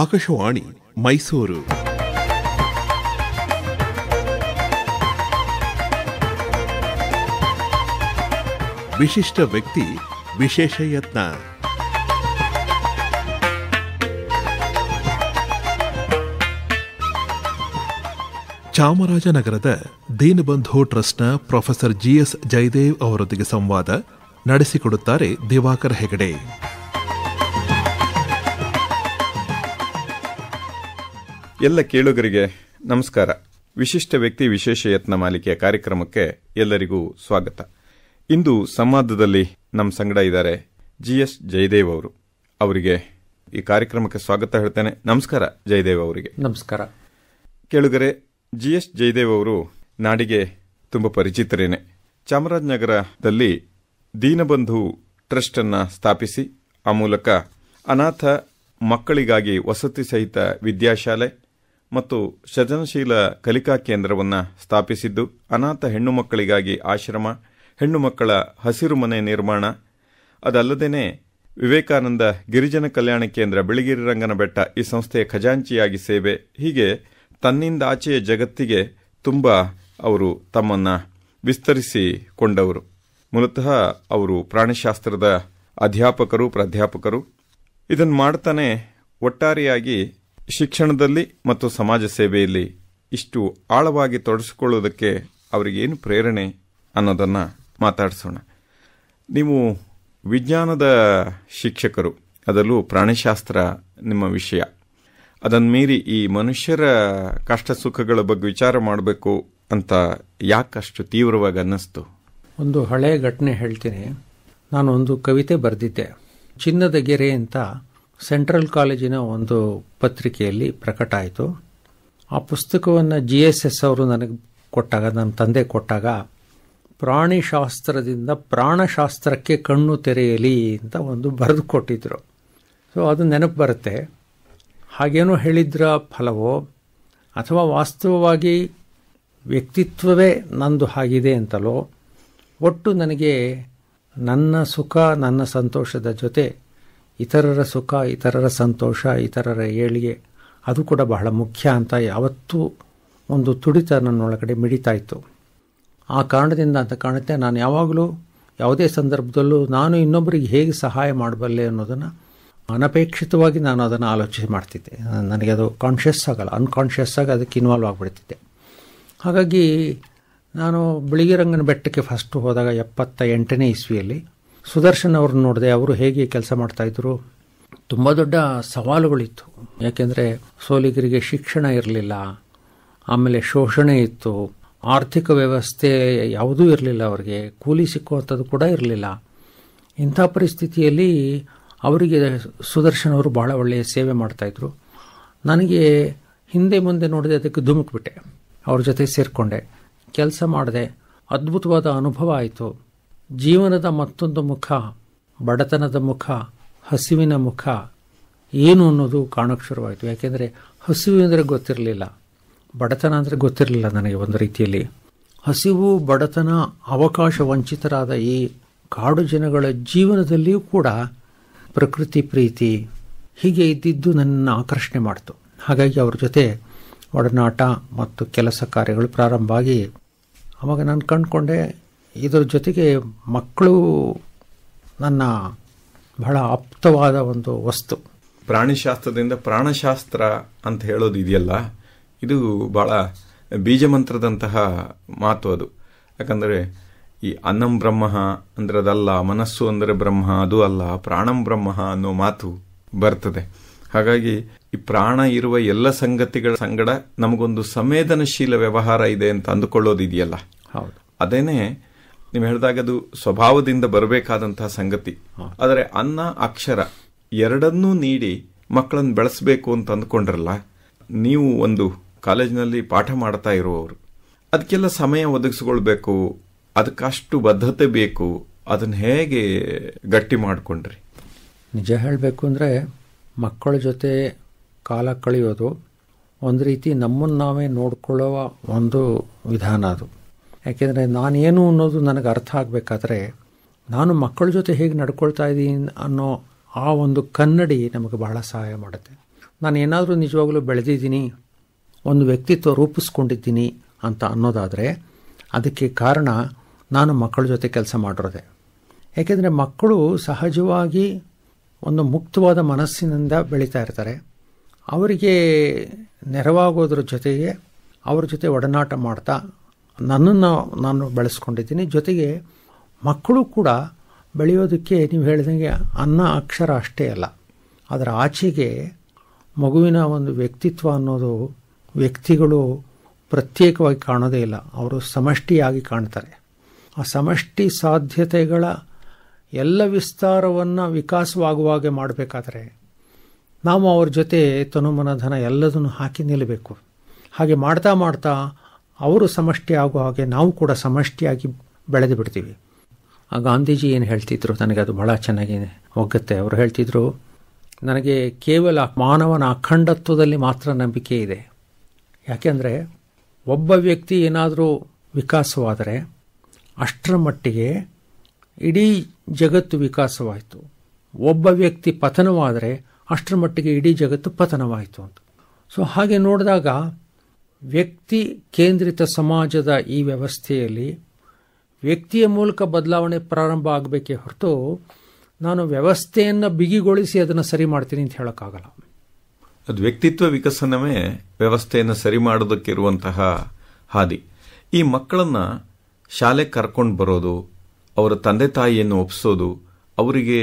ಆಕಾಶವಾಣಿ ಮೈಸೂರು ವಿಶಿಷ್ಟ ವ್ಯಕ್ತಿ ವಿಶೇಷ ಯತ್ನ ಚಾಮರಾಜನಗರದ ದೀನಬಂಧು ಟ್ರಸ್ಟ್ನ ಪ್ರೊಫೆಸರ್ ಜಿಎಸ್ ಜಯದೇವ್ ಅವರೊಂದಿಗೆ ಸಂವಾದ ನಡೆಸಿಕೊಡುತ್ತಾರೆ ದಿವಾಕರ್ ಹೆಗಡೆ ಎಲ್ಲ ಕೇಳುಗರಿಗೆ ನಮಸ್ಕಾರ ವಿಶಿಷ್ಟ ವ್ಯಕ್ತಿ ವಿಶೇಷ ಯತ್ನ ಮಾಲಿಕೆಯ ಕಾರ್ಯಕ್ರಮಕ್ಕೆ ಎಲ್ಲರಿಗೂ ಸ್ವಾಗತ ಇಂದು ಸಂವಾದದಲ್ಲಿ ನಮ್ಮ ಸಂಗಡ ಇದ್ದಾರೆ ಜಿ ಎಸ್ ಜಯದೇವ್ ಅವರು ಅವರಿಗೆ ಈ ಕಾರ್ಯಕ್ರಮಕ್ಕೆ ಸ್ವಾಗತ ಹೇಳ್ತೇನೆ ನಮಸ್ಕಾರ ಜಯದೇವ್ ಅವರಿಗೆ ನಮಸ್ಕಾರ ಕೇಳುಗರೆ ಜಿ ಎಸ್ ಜಯದೇವ್ ಅವರು ನಾಡಿಗೆ ತುಂಬ ಪರಿಚಿತರೇನೆ ಚಾಮರಾಜನಗರದಲ್ಲಿ ದೀನಬಂಧು ಟ್ರಸ್ಟ್ ಅನ್ನ ಸ್ಥಾಪಿಸಿ ಆ ಮೂಲಕ ಅನಾಥ ಮಕ್ಕಳಿಗಾಗಿ ವಸತಿ ಸಹಿತ ವಿದ್ಯಾಶಾಲೆ ಮತ್ತು ಸೃಜನಶೀಲ ಕಲಿಕಾ ಕೇಂದ್ರವನ್ನು ಸ್ಥಾಪಿಸಿದ್ದು ಅನಾಥ ಹೆಣ್ಣು ಮಕ್ಕಳಿಗಾಗಿ ಆಶ್ರಮ ಹೆಣ್ಣು ಮಕ್ಕಳ ಹಸಿರು ಮನೆ ನಿರ್ಮಾಣ ಅದಲ್ಲದೇ ವಿವೇಕಾನಂದ ಗಿರಿಜನ ಕಲ್ಯಾಣ ಕೇಂದ್ರ ಬಿಳಿಗಿರಿ ರಂಗನ ಬೆಟ್ಟ ಈ ಸಂಸ್ಥೆಯ ಖಜಾಂಚಿಯಾಗಿ ಸೇವೆ ಹೀಗೆ ತನ್ನಿಂದ ಆಚೆಯ ಜಗತ್ತಿಗೆ ತುಂಬ ಅವರು ತಮ್ಮನ್ನು ವಿಸ್ತರಿಸಿಕೊಂಡವರು ಮೂಲತಃ ಅವರು ಪ್ರಾಣಿಶಾಸ್ತ್ರದ ಅಧ್ಯಾಪಕರು ಪ್ರಾಧ್ಯಾಪಕರು ಇದನ್ನು ಮಾಡ್ತಾನೆ ಒಟ್ಟಾರೆಯಾಗಿ ಶಿಕ್ಷಣದಲ್ಲಿ ಮತ್ತು ಸಮಾಜ ಸೇವೆಯಲ್ಲಿ ಇಷ್ಟು ಆಳವಾಗಿ ತೊಡಸ್ಕೊಳ್ಳೋದಕ್ಕೆ ಅವರಿಗೇನು ಪ್ರೇರಣೆ ಅನ್ನೋದನ್ನು ಮಾತಾಡಿಸೋಣ ನೀವು ವಿಜ್ಞಾನದ ಶಿಕ್ಷಕರು ಅದರಲ್ಲೂ ಪ್ರಾಣಿಶಾಸ್ತ್ರ ನಿಮ್ಮ ವಿಷಯ ಅದನ್ನು ಮೀರಿ ಈ ಮನುಷ್ಯರ ಕಷ್ಟ ಸುಖಗಳ ಬಗ್ಗೆ ವಿಚಾರ ಮಾಡಬೇಕು ಅಂತ ಯಾಕಷ್ಟು ತೀವ್ರವಾಗಿ ಅನ್ನಿಸ್ತು ಒಂದು ಹಳೆಯ ಘಟನೆ ಹೇಳ್ತೀನಿ ನಾನು ಒಂದು ಕವಿತೆ ಬರೆದಿದ್ದೆ ಚಿನ್ನದ ಗೆರೆ ಅಂತ ಸೆಂಟ್ರಲ್ ಕಾಲೇಜಿನ ಒಂದು ಪತ್ರಿಕೆಯಲ್ಲಿ ಪ್ರಕಟ ಆಯಿತು ಆ ಪುಸ್ತಕವನ್ನು ಜಿ ಎಸ್ ಎಸ್ ಅವರು ನನಗೆ ಕೊಟ್ಟಾಗ ನನ್ನ ತಂದೆ ಕೊಟ್ಟಾಗ ಪ್ರಾಣಿಶಾಸ್ತ್ರದಿಂದ ಪ್ರಾಣಶಾಸ್ತ್ರಕ್ಕೆ ಕಣ್ಣು ತೆರೆಯಲಿ ಅಂತ ಒಂದು ಬರೆದು ಕೊಟ್ಟಿದ್ದರು ಸೊ ಅದು ನೆನಪು ಬರುತ್ತೆ ಹಾಗೇನೋ ಹೇಳಿದ್ರ ಫಲವೋ ಅಥವಾ ವಾಸ್ತವವಾಗಿ ವ್ಯಕ್ತಿತ್ವವೇ ನಂದು ಆಗಿದೆ ಅಂತಲೋ ಒಟ್ಟು ನನಗೆ ನನ್ನ ಸುಖ ನನ್ನ ಸಂತೋಷದ ಜೊತೆ ಇತರರ ಸುಖ ಇತರರ ಸಂತೋಷ ಇತರರ ಏಳಿಗೆ ಅದು ಕೂಡ ಬಹಳ ಮುಖ್ಯ ಅಂತ ಯಾವತ್ತೂ ಒಂದು ತುಡಿತ ನನ್ನೊಳಗಡೆ ಮಿಡಿತಾ ಇತ್ತು ಆ ಕಾರಣದಿಂದ ಅಂತ ಕಾಣುತ್ತೆ ನಾನು ಯಾವಾಗಲೂ ಯಾವುದೇ ಸಂದರ್ಭದಲ್ಲೂ ನಾನು ಇನ್ನೊಬ್ಬರಿಗೆ ಹೇಗೆ ಸಹಾಯ ಮಾಡಬಲ್ಲೆ ಅನ್ನೋದನ್ನು ಅನಪೇಕ್ಷಿತವಾಗಿ ನಾನು ಅದನ್ನು ಆಲೋಚನೆ ಮಾಡ್ತಿದ್ದೆ ನನಗೆ ಅದು ಕಾನ್ಷಿಯಸ್ ಆಗಲ್ಲ ಅನ್ಕಾನ್ಷಿಯಸ್ ಆಗಿ ಅದಕ್ಕೆ ಇನ್ವಾಲ್ವ್ ಆಗಿಬಿಡ್ತಿದ್ದೆ ಹಾಗಾಗಿ ನಾನು ಬಿಳಿಗಿರಂಗನ ಬೆಟ್ಟಕ್ಕೆ ಫಸ್ಟು ಹೋದಾಗ ಎಪ್ಪತ್ತ ಎಂಟನೇ ಇಸ್ವಿಯಲ್ಲಿ ಸುದರ್ಶನ್ ಅವ್ರನ್ನ ನೋಡಿದೆ ಅವರು ಹೇಗೆ ಕೆಲಸ ಮಾಡ್ತಾಯಿದ್ರು ತುಂಬ ದೊಡ್ಡ ಸವಾಲುಗಳಿತ್ತು ಯಾಕೆಂದರೆ ಸೋಲಿಗರಿಗೆ ಶಿಕ್ಷಣ ಇರಲಿಲ್ಲ ಆಮೇಲೆ ಶೋಷಣೆ ಇತ್ತು ಆರ್ಥಿಕ ವ್ಯವಸ್ಥೆ ಯಾವುದೂ ಇರಲಿಲ್ಲ ಅವರಿಗೆ ಕೂಲಿ ಸಿಕ್ಕುವಂಥದ್ದು ಕೂಡ ಇರಲಿಲ್ಲ ಇಂಥ ಪರಿಸ್ಥಿತಿಯಲ್ಲಿ ಅವರಿಗೆ ಸುದರ್ಶನ್ ಅವರು ಬಹಳ ಒಳ್ಳೆಯ ಸೇವೆ ಮಾಡ್ತಾಯಿದ್ರು ನನಗೆ ಹಿಂದೆ ಮುಂದೆ ನೋಡಿದೆ ಅದಕ್ಕೆ ಧುಮುಕ್ಬಿಟ್ಟೆ ಅವ್ರ ಜೊತೆ ಸೇರಿಕೊಂಡೆ ಕೆಲಸ ಮಾಡಿದೆ ಅದ್ಭುತವಾದ ಅನುಭವ ಆಯಿತು ಜೀವನದ ಮತ್ತೊಂದು ಮುಖ ಬಡತನದ ಮುಖ ಹಸಿವಿನ ಮುಖ ಏನು ಅನ್ನೋದು ಕಾಣೋಕ್ಕೆ ಶುರುವಾಯಿತು ಯಾಕೆಂದರೆ ಹಸಿವು ಅಂದರೆ ಗೊತ್ತಿರಲಿಲ್ಲ ಬಡತನ ಅಂದರೆ ಗೊತ್ತಿರಲಿಲ್ಲ ನನಗೆ ಒಂದು ರೀತಿಯಲ್ಲಿ ಹಸಿವು ಬಡತನ ಅವಕಾಶ ವಂಚಿತರಾದ ಈ ಕಾಡು ಜನಗಳ ಜೀವನದಲ್ಲಿಯೂ ಕೂಡ ಪ್ರಕೃತಿ ಪ್ರೀತಿ ಹೀಗೆ ಇದ್ದಿದ್ದು ನನ್ನ ಆಕರ್ಷಣೆ ಮಾಡ್ತು ಹಾಗಾಗಿ ಅವ್ರ ಜೊತೆ ಒಡನಾಟ ಮತ್ತು ಕೆಲಸ ಕಾರ್ಯಗಳು ಪ್ರಾರಂಭ ಆಗಿ ಆವಾಗ ನಾನು ಕಂಡುಕೊಂಡೆ ಇದರ ಜೊತೆಗೆ ಮಕ್ಕಳು ನನ್ನ ಬಹಳ ಆಪ್ತವಾದ ಒಂದು ವಸ್ತು ಪ್ರಾಣಿಶಾಸ್ತ್ರದಿಂದ ಪ್ರಾಣಶಾಸ್ತ್ರ ಅಂತ ಹೇಳೋದು ಇದೆಯಲ್ಲ ಇದು ಭಾಳ ಬೀಜಮಂತ್ರದಂತಹ ಮಾತು ಅದು ಯಾಕಂದರೆ ಈ ಅನ್ನಂ ಬ್ರಹ್ಮ ಅಂದರೆ ಅದಲ್ಲ ಮನಸ್ಸು ಅಂದರೆ ಬ್ರಹ್ಮ ಅದು ಅಲ್ಲ ಪ್ರಾಣಂ ಬ್ರಹ್ಮ ಅನ್ನೋ ಮಾತು ಬರ್ತದೆ ಹಾಗಾಗಿ ಈ ಪ್ರಾಣ ಇರುವ ಎಲ್ಲ ಸಂಗತಿಗಳ ಸಂಗಡ ನಮಗೊಂದು ಸಂವೇದನಶೀಲ ವ್ಯವಹಾರ ಇದೆ ಅಂತ ಅಂದುಕೊಳ್ಳೋದು ಇದೆಯಲ್ಲ ಹೌದು ಅದೇನೇ ನೀವು ಹೇಳಿದಾಗ ಅದು ಸ್ವಭಾವದಿಂದ ಬರಬೇಕಾದಂತಹ ಸಂಗತಿ ಆದರೆ ಅನ್ನ ಅಕ್ಷರ ಎರಡನ್ನೂ ನೀಡಿ ಮಕ್ಕಳನ್ನು ಬೆಳೆಸಬೇಕು ಅಂತ ಅಂದ್ಕೊಂಡ್ರಲ್ಲ ನೀವು ಒಂದು ಕಾಲೇಜಿನಲ್ಲಿ ಪಾಠ ಮಾಡ್ತಾ ಇರುವವರು ಅದಕ್ಕೆಲ್ಲ ಸಮಯ ಒದಗಿಸಿಕೊಳ್ಬೇಕು ಅದಕ್ಕಷ್ಟು ಬದ್ಧತೆ ಬೇಕು ಅದನ್ನು ಹೇಗೆ ಗಟ್ಟಿ ಮಾಡಿಕೊಂಡ್ರಿ ನಿಜ ಹೇಳಬೇಕು ಅಂದರೆ ಮಕ್ಕಳ ಜೊತೆ ಕಾಲ ಕಳೆಯೋದು ಒಂದು ರೀತಿ ನಮ್ಮನ್ನು ನಾವೇ ನೋಡಿಕೊಳ್ಳುವ ಒಂದು ವಿಧಾನ ಅದು ಯಾಕೆಂದರೆ ನಾನೇನು ಅನ್ನೋದು ನನಗೆ ಅರ್ಥ ಆಗಬೇಕಾದ್ರೆ ನಾನು ಮಕ್ಕಳ ಜೊತೆ ಹೇಗೆ ನಡ್ಕೊಳ್ತಾ ಇದ್ದೀನಿ ಅನ್ನೋ ಆ ಒಂದು ಕನ್ನಡಿ ನಮಗೆ ಬಹಳ ಸಹಾಯ ಮಾಡುತ್ತೆ ನಾನು ಏನಾದರೂ ನಿಜವಾಗಲೂ ಬೆಳೆದಿದ್ದೀನಿ ಒಂದು ವ್ಯಕ್ತಿತ್ವ ರೂಪಿಸ್ಕೊಂಡಿದ್ದೀನಿ ಅಂತ ಅನ್ನೋದಾದರೆ ಅದಕ್ಕೆ ಕಾರಣ ನಾನು ಮಕ್ಕಳ ಜೊತೆ ಕೆಲಸ ಮಾಡಿರೋದೆ ಏಕೆಂದರೆ ಮಕ್ಕಳು ಸಹಜವಾಗಿ ಒಂದು ಮುಕ್ತವಾದ ಮನಸ್ಸಿನಿಂದ ಬೆಳೀತಾ ಇರ್ತಾರೆ ಅವರಿಗೆ ನೆರವಾಗೋದ್ರ ಜೊತೆಗೆ ಅವ್ರ ಜೊತೆ ಒಡನಾಟ ಮಾಡ್ತಾ ನನ್ನನ್ನು ನಾನು ಬೆಳೆಸ್ಕೊಂಡಿದ್ದೀನಿ ಜೊತೆಗೆ ಮಕ್ಕಳು ಕೂಡ ಬೆಳೆಯೋದಕ್ಕೆ ನೀವು ಹೇಳಿದಂಗೆ ಅನ್ನ ಅಕ್ಷರ ಅಷ್ಟೇ ಅಲ್ಲ ಅದರ ಆಚೆಗೆ ಮಗುವಿನ ಒಂದು ವ್ಯಕ್ತಿತ್ವ ಅನ್ನೋದು ವ್ಯಕ್ತಿಗಳು ಪ್ರತ್ಯೇಕವಾಗಿ ಕಾಣೋದೇ ಇಲ್ಲ ಅವರು ಸಮಷ್ಟಿಯಾಗಿ ಕಾಣ್ತಾರೆ ಆ ಸಮಷ್ಟಿ ಸಾಧ್ಯತೆಗಳ ಎಲ್ಲ ವಿಸ್ತಾರವನ್ನು ವಿಕಾಸವಾಗುವಾಗೆ ಮಾಡಬೇಕಾದ್ರೆ ನಾವು ಅವ್ರ ಜೊತೆ ತನುಮನಧನ ಎಲ್ಲದನ್ನು ಹಾಕಿ ನಿಲ್ಲಬೇಕು ಹಾಗೆ ಮಾಡ್ತಾ ಮಾಡ್ತಾ ಅವರು ಸಮಷ್ಟಿ ಆಗೋ ಹಾಗೆ ನಾವು ಕೂಡ ಸಮಷ್ಟಿಯಾಗಿ ಬೆಳೆದು ಬಿಡ್ತೀವಿ ಆ ಗಾಂಧೀಜಿ ಏನು ಹೇಳ್ತಿದ್ರು ನನಗೆ ಅದು ಭಾಳ ಚೆನ್ನಾಗಿ ಒಗ್ಗತ್ತೆ ಅವರು ಹೇಳ್ತಿದ್ರು ನನಗೆ ಕೇವಲ ಮಾನವನ ಅಖಂಡತ್ವದಲ್ಲಿ ಮಾತ್ರ ನಂಬಿಕೆ ಇದೆ ಯಾಕೆಂದರೆ ಒಬ್ಬ ವ್ಯಕ್ತಿ ಏನಾದರೂ ವಿಕಾಸವಾದರೆ ಅಷ್ಟರ ಮಟ್ಟಿಗೆ ಇಡೀ ಜಗತ್ತು ವಿಕಾಸವಾಯಿತು ಒಬ್ಬ ವ್ಯಕ್ತಿ ಪತನವಾದರೆ ಅಷ್ಟರ ಮಟ್ಟಿಗೆ ಇಡೀ ಜಗತ್ತು ಪತನವಾಯಿತು ಅಂತ ಸೊ ಹಾಗೆ ನೋಡಿದಾಗ ವ್ಯಕ್ತಿ ಕೇಂದ್ರಿತ ಸಮಾಜದ ಈ ವ್ಯವಸ್ಥೆಯಲ್ಲಿ ವ್ಯಕ್ತಿಯ ಮೂಲಕ ಬದಲಾವಣೆ ಪ್ರಾರಂಭ ಆಗಬೇಕೆ ಹೊರತು ನಾನು ವ್ಯವಸ್ಥೆಯನ್ನು ಬಿಗಿಗೊಳಿಸಿ ಅದನ್ನು ಸರಿ ಮಾಡ್ತೀನಿ ಅಂತ ಹೇಳೋಕ್ಕಾಗಲ್ಲ ಅದು ವ್ಯಕ್ತಿತ್ವ ವಿಕಸನವೇ ವ್ಯವಸ್ಥೆಯನ್ನು ಸರಿ ಮಾಡೋದಕ್ಕಿರುವಂತಹ ಹಾದಿ ಈ ಮಕ್ಕಳನ್ನು ಶಾಲೆ ಕರ್ಕೊಂಡು ಬರೋದು ಅವರ ತಂದೆ ತಾಯಿಯನ್ನು ಒಪ್ಪಿಸೋದು ಅವರಿಗೆ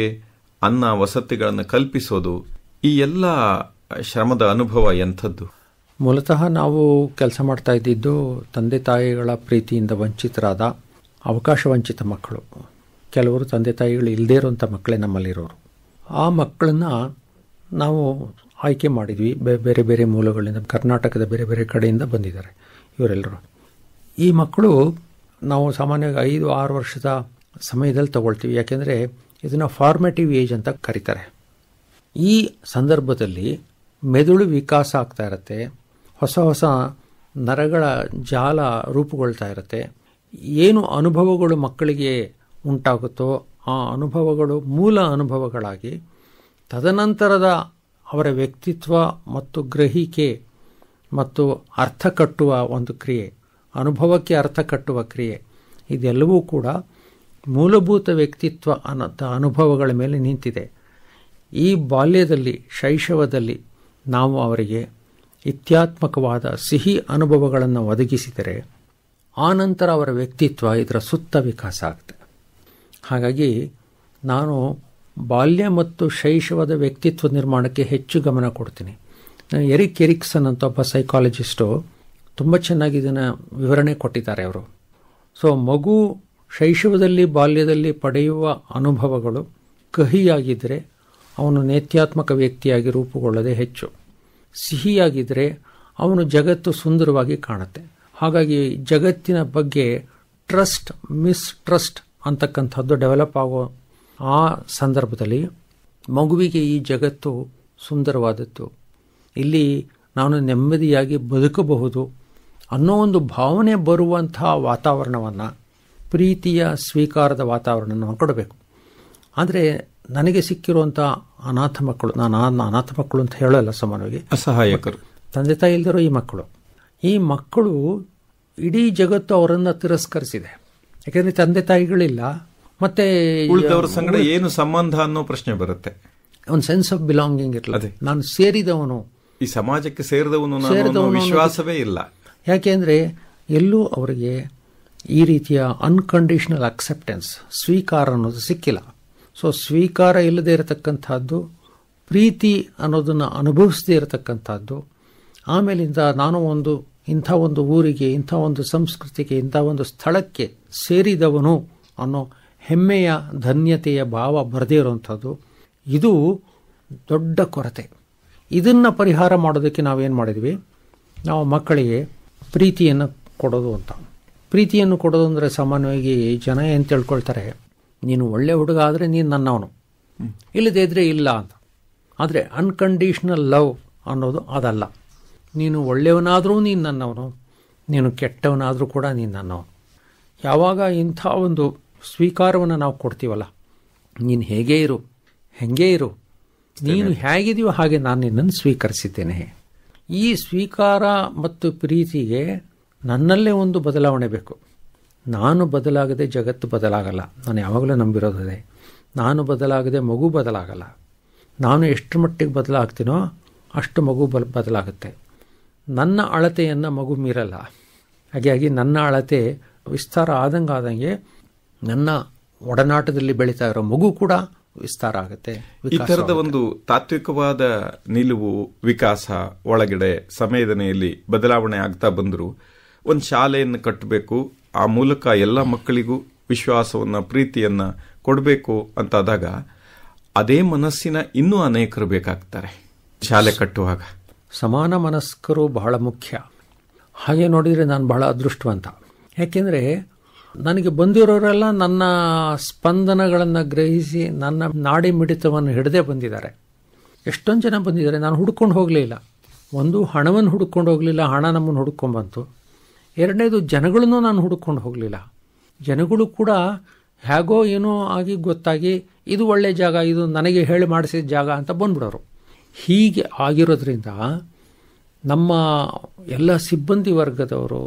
ಅನ್ನ ವಸತಿಗಳನ್ನು ಕಲ್ಪಿಸೋದು ಈ ಎಲ್ಲ ಶ್ರಮದ ಅನುಭವ ಎಂಥದ್ದು ಮೂಲತಃ ನಾವು ಕೆಲಸ ಮಾಡ್ತಾ ಇದ್ದಿದ್ದು ತಂದೆ ತಾಯಿಗಳ ಪ್ರೀತಿಯಿಂದ ವಂಚಿತರಾದ ಅವಕಾಶ ವಂಚಿತ ಮಕ್ಕಳು ಕೆಲವರು ತಂದೆ ತಾಯಿಗಳು ಇಲ್ಲದೇ ಇರುವಂಥ ಮಕ್ಕಳೇ ನಮ್ಮಲ್ಲಿರೋರು ಆ ಮಕ್ಕಳನ್ನ ನಾವು ಆಯ್ಕೆ ಮಾಡಿದ್ವಿ ಬೇರೆ ಬೇರೆ ಮೂಲಗಳಿಂದ ಕರ್ನಾಟಕದ ಬೇರೆ ಬೇರೆ ಕಡೆಯಿಂದ ಬಂದಿದ್ದಾರೆ ಇವರೆಲ್ಲರೂ ಈ ಮಕ್ಕಳು ನಾವು ಸಾಮಾನ್ಯವಾಗಿ ಐದು ಆರು ವರ್ಷದ ಸಮಯದಲ್ಲಿ ತಗೊಳ್ತೀವಿ ಯಾಕೆಂದರೆ ಇದನ್ನು ಫಾರ್ಮೇಟಿವ್ ಏಜ್ ಅಂತ ಕರೀತಾರೆ ಈ ಸಂದರ್ಭದಲ್ಲಿ ಮೆದುಳು ವಿಕಾಸ ಆಗ್ತಾ ಇರುತ್ತೆ ಹೊಸ ಹೊಸ ನರಗಳ ಜಾಲ ರೂಪುಗೊಳ್ತಾ ಇರುತ್ತೆ ಏನು ಅನುಭವಗಳು ಮಕ್ಕಳಿಗೆ ಉಂಟಾಗುತ್ತೋ ಆ ಅನುಭವಗಳು ಮೂಲ ಅನುಭವಗಳಾಗಿ ತದನಂತರದ ಅವರ ವ್ಯಕ್ತಿತ್ವ ಮತ್ತು ಗ್ರಹಿಕೆ ಮತ್ತು ಅರ್ಥ ಕಟ್ಟುವ ಒಂದು ಕ್ರಿಯೆ ಅನುಭವಕ್ಕೆ ಅರ್ಥ ಕಟ್ಟುವ ಕ್ರಿಯೆ ಇದೆಲ್ಲವೂ ಕೂಡ ಮೂಲಭೂತ ವ್ಯಕ್ತಿತ್ವ ಅನ್ನೋಂಥ ಅನುಭವಗಳ ಮೇಲೆ ನಿಂತಿದೆ ಈ ಬಾಲ್ಯದಲ್ಲಿ ಶೈಶವದಲ್ಲಿ ನಾವು ಅವರಿಗೆ ಇತ್ಯಾತ್ಮಕವಾದ ಸಿಹಿ ಅನುಭವಗಳನ್ನು ಒದಗಿಸಿದರೆ ಆನಂತರ ಅವರ ವ್ಯಕ್ತಿತ್ವ ಇದರ ಸುತ್ತ ವಿಕಾಸ ಆಗ್ತದೆ ಹಾಗಾಗಿ ನಾನು ಬಾಲ್ಯ ಮತ್ತು ಶೈಶವದ ವ್ಯಕ್ತಿತ್ವ ನಿರ್ಮಾಣಕ್ಕೆ ಹೆಚ್ಚು ಗಮನ ಕೊಡ್ತೀನಿ ನಾನು ಎರಿಕ್ ಎರಿಕ್ಸನ್ ಅಂತ ಒಬ್ಬ ಸೈಕಾಲಜಿಸ್ಟು ತುಂಬ ಚೆನ್ನಾಗಿ ಇದನ್ನು ವಿವರಣೆ ಕೊಟ್ಟಿದ್ದಾರೆ ಅವರು ಸೊ ಮಗು ಶೈಶವದಲ್ಲಿ ಬಾಲ್ಯದಲ್ಲಿ ಪಡೆಯುವ ಅನುಭವಗಳು ಕಹಿಯಾಗಿದ್ದರೆ ಅವನು ನೇತ್ಯಾತ್ಮಕ ವ್ಯಕ್ತಿಯಾಗಿ ರೂಪುಗೊಳ್ಳದೆ ಹೆಚ್ಚು ಸಿಹಿಯಾಗಿದ್ದರೆ ಅವನು ಜಗತ್ತು ಸುಂದರವಾಗಿ ಕಾಣುತ್ತೆ ಹಾಗಾಗಿ ಜಗತ್ತಿನ ಬಗ್ಗೆ ಟ್ರಸ್ಟ್ ಮಿಸ್ ಟ್ರಸ್ಟ್ ಅಂತಕ್ಕಂಥದ್ದು ಡೆವಲಪ್ ಆಗೋ ಆ ಸಂದರ್ಭದಲ್ಲಿ ಮಗುವಿಗೆ ಈ ಜಗತ್ತು ಸುಂದರವಾದದ್ದು ಇಲ್ಲಿ ನಾನು ನೆಮ್ಮದಿಯಾಗಿ ಬದುಕಬಹುದು ಅನ್ನೋ ಒಂದು ಭಾವನೆ ಬರುವಂಥ ವಾತಾವರಣವನ್ನು ಪ್ರೀತಿಯ ಸ್ವೀಕಾರದ ವಾತಾವರಣವನ್ನು ಕೊಡಬೇಕು ಆದರೆ ನನಗೆ ಸಿಕ್ಕಿರುವಂಥ ಅನಾಥ ಮಕ್ಕಳು ನಾನು ಅನಾಥ ಮಕ್ಕಳು ಅಂತ ಹೇಳಲ್ಲ ಸಮಾನವಾಗಿ ಅಸಹಾಯಕರು ತಂದೆ ತಾಯಿ ಇಲ್ದಿರೋ ಈ ಮಕ್ಕಳು ಈ ಮಕ್ಕಳು ಇಡೀ ಜಗತ್ತು ಅವರನ್ನು ತಿರಸ್ಕರಿಸಿದೆ ಯಾಕೆಂದ್ರೆ ತಂದೆ ತಾಯಿಗಳಿಲ್ಲ ಮತ್ತೆ ಸಂಗಡ ಏನು ಸಂಬಂಧ ಅನ್ನೋ ಪ್ರಶ್ನೆ ಬರುತ್ತೆ ಒಂದು ಸೆನ್ಸ್ ಆಫ್ ಬಿಲಾಂಗಿಂಗ್ ಇರಲ್ಲ ನಾನು ಸೇರಿದವನು ಈ ಸಮಾಜಕ್ಕೆ ಸೇರಿದವನು ಸೇರಿದವನು ವಿಶ್ವಾಸವೇ ಇಲ್ಲ ಯಾಕೆಂದ್ರೆ ಎಲ್ಲೂ ಅವರಿಗೆ ಈ ರೀತಿಯ ಅನ್ಕಂಡೀಷನಲ್ ಅಕ್ಸೆಪ್ಟೆನ್ಸ್ ಸ್ವೀಕಾರ ಅನ್ನೋದು ಸಿಕ್ಕಿಲ್ಲ ಸೊ ಸ್ವೀಕಾರ ಇಲ್ಲದೆ ಇರತಕ್ಕಂಥದ್ದು ಪ್ರೀತಿ ಅನ್ನೋದನ್ನು ಅನುಭವಿಸದೇ ಇರತಕ್ಕಂಥದ್ದು ಆಮೇಲಿಂದ ನಾನು ಒಂದು ಇಂಥ ಒಂದು ಊರಿಗೆ ಇಂಥ ಒಂದು ಸಂಸ್ಕೃತಿಗೆ ಇಂಥ ಒಂದು ಸ್ಥಳಕ್ಕೆ ಸೇರಿದವನು ಅನ್ನೋ ಹೆಮ್ಮೆಯ ಧನ್ಯತೆಯ ಭಾವ ಬರದೇ ಇರುವಂಥದ್ದು ಇದು ದೊಡ್ಡ ಕೊರತೆ ಇದನ್ನು ಪರಿಹಾರ ಮಾಡೋದಕ್ಕೆ ನಾವೇನು ಮಾಡಿದ್ವಿ ನಾವು ಮಕ್ಕಳಿಗೆ ಪ್ರೀತಿಯನ್ನು ಕೊಡೋದು ಅಂತ ಪ್ರೀತಿಯನ್ನು ಕೊಡೋದು ಅಂದರೆ ಸಾಮಾನ್ಯವಾಗಿ ಜನ ಏನು ತಿಳ್ಕೊಳ್ತಾರೆ ನೀನು ಒಳ್ಳೆ ಹುಡುಗ ಆದರೆ ನೀನು ನನ್ನವನು ಇಲ್ಲದೇ ಇದ್ದರೆ ಇಲ್ಲ ಅಂತ ಆದರೆ ಅನ್ಕಂಡೀಷನಲ್ ಲವ್ ಅನ್ನೋದು ಅದಲ್ಲ ನೀನು ಒಳ್ಳೆಯವನಾದರೂ ನೀನು ನನ್ನವನು ನೀನು ಕೆಟ್ಟವನಾದರೂ ಕೂಡ ನೀನು ನನ್ನವನು ಯಾವಾಗ ಇಂಥ ಒಂದು ಸ್ವೀಕಾರವನ್ನು ನಾವು ಕೊಡ್ತೀವಲ್ಲ ನೀನು ಹೇಗೆ ಇರು ಹೆಂಗೆ ಇರು ನೀನು ಹೇಗಿದೆಯೋ ಹಾಗೆ ನಾನು ನಿನ್ನನ್ನು ಸ್ವೀಕರಿಸಿದ್ದೇನೆ ಈ ಸ್ವೀಕಾರ ಮತ್ತು ಪ್ರೀತಿಗೆ ನನ್ನಲ್ಲೇ ಒಂದು ಬದಲಾವಣೆ ಬೇಕು ನಾನು ಬದಲಾಗದೆ ಜಗತ್ತು ಬದಲಾಗಲ್ಲ ನಾನು ಯಾವಾಗಲೂ ನಂಬಿರೋದೇ ನಾನು ಬದಲಾಗದೆ ಮಗು ಬದಲಾಗಲ್ಲ ನಾನು ಎಷ್ಟು ಮಟ್ಟಿಗೆ ಬದಲಾಗ್ತೀನೋ ಅಷ್ಟು ಮಗು ಬಲ್ ಬದಲಾಗುತ್ತೆ ನನ್ನ ಅಳತೆಯನ್ನು ಮಗು ಮೀರಲ್ಲ ಹಾಗಾಗಿ ನನ್ನ ಅಳತೆ ವಿಸ್ತಾರ ಆದಂಗೆ ಆದಂಗೆ ನನ್ನ ಒಡನಾಟದಲ್ಲಿ ಬೆಳೀತಾ ಇರೋ ಮಗು ಕೂಡ ವಿಸ್ತಾರ ಆಗುತ್ತೆ ಈ ಥರದ ಒಂದು ತಾತ್ವಿಕವಾದ ನಿಲುವು ವಿಕಾಸ ಒಳಗಡೆ ಸಂವೇದನೆಯಲ್ಲಿ ಬದಲಾವಣೆ ಆಗ್ತಾ ಬಂದರು ಒಂದು ಶಾಲೆಯನ್ನು ಕಟ್ಟಬೇಕು ಆ ಮೂಲಕ ಎಲ್ಲ ಮಕ್ಕಳಿಗೂ ವಿಶ್ವಾಸವನ್ನು ಪ್ರೀತಿಯನ್ನು ಕೊಡಬೇಕು ಅಂತಾದಾಗ ಅದೇ ಮನಸ್ಸಿನ ಇನ್ನೂ ಅನೇಕರು ಬೇಕಾಗ್ತಾರೆ ಶಾಲೆ ಕಟ್ಟುವಾಗ ಸಮಾನ ಮನಸ್ಕರು ಬಹಳ ಮುಖ್ಯ ಹಾಗೆ ನೋಡಿದರೆ ನಾನು ಬಹಳ ಅದೃಷ್ಟವಂತ ಯಾಕೆಂದರೆ ನನಗೆ ಬಂದಿರೋರೆಲ್ಲ ನನ್ನ ಸ್ಪಂದನಗಳನ್ನು ಗ್ರಹಿಸಿ ನನ್ನ ನಾಡಿ ಮಿಡಿತವನ್ನು ಹಿಡದೆ ಬಂದಿದ್ದಾರೆ ಎಷ್ಟೊಂದು ಜನ ಬಂದಿದ್ದಾರೆ ನಾನು ಹುಡ್ಕೊಂಡು ಹೋಗಲಿಲ್ಲ ಒಂದು ಹಣವನ್ನು ಹುಡ್ಕೊಂಡು ಹೋಗಲಿಲ್ಲ ಹಣ ನಮ್ಮನ್ನು ಹುಡ್ಕೊಂಡ್ಬಂತು ಎರಡನೇದು ಜನಗಳನ್ನು ನಾನು ಹುಡುಕೊಂಡು ಹೋಗಲಿಲ್ಲ ಜನಗಳು ಕೂಡ ಹೇಗೋ ಏನೋ ಆಗಿ ಗೊತ್ತಾಗಿ ಇದು ಒಳ್ಳೆಯ ಜಾಗ ಇದು ನನಗೆ ಹೇಳಿ ಮಾಡಿಸಿದ ಜಾಗ ಅಂತ ಬಂದ್ಬಿಡೋರು ಹೀಗೆ ಆಗಿರೋದ್ರಿಂದ ನಮ್ಮ ಎಲ್ಲ ಸಿಬ್ಬಂದಿ ವರ್ಗದವರು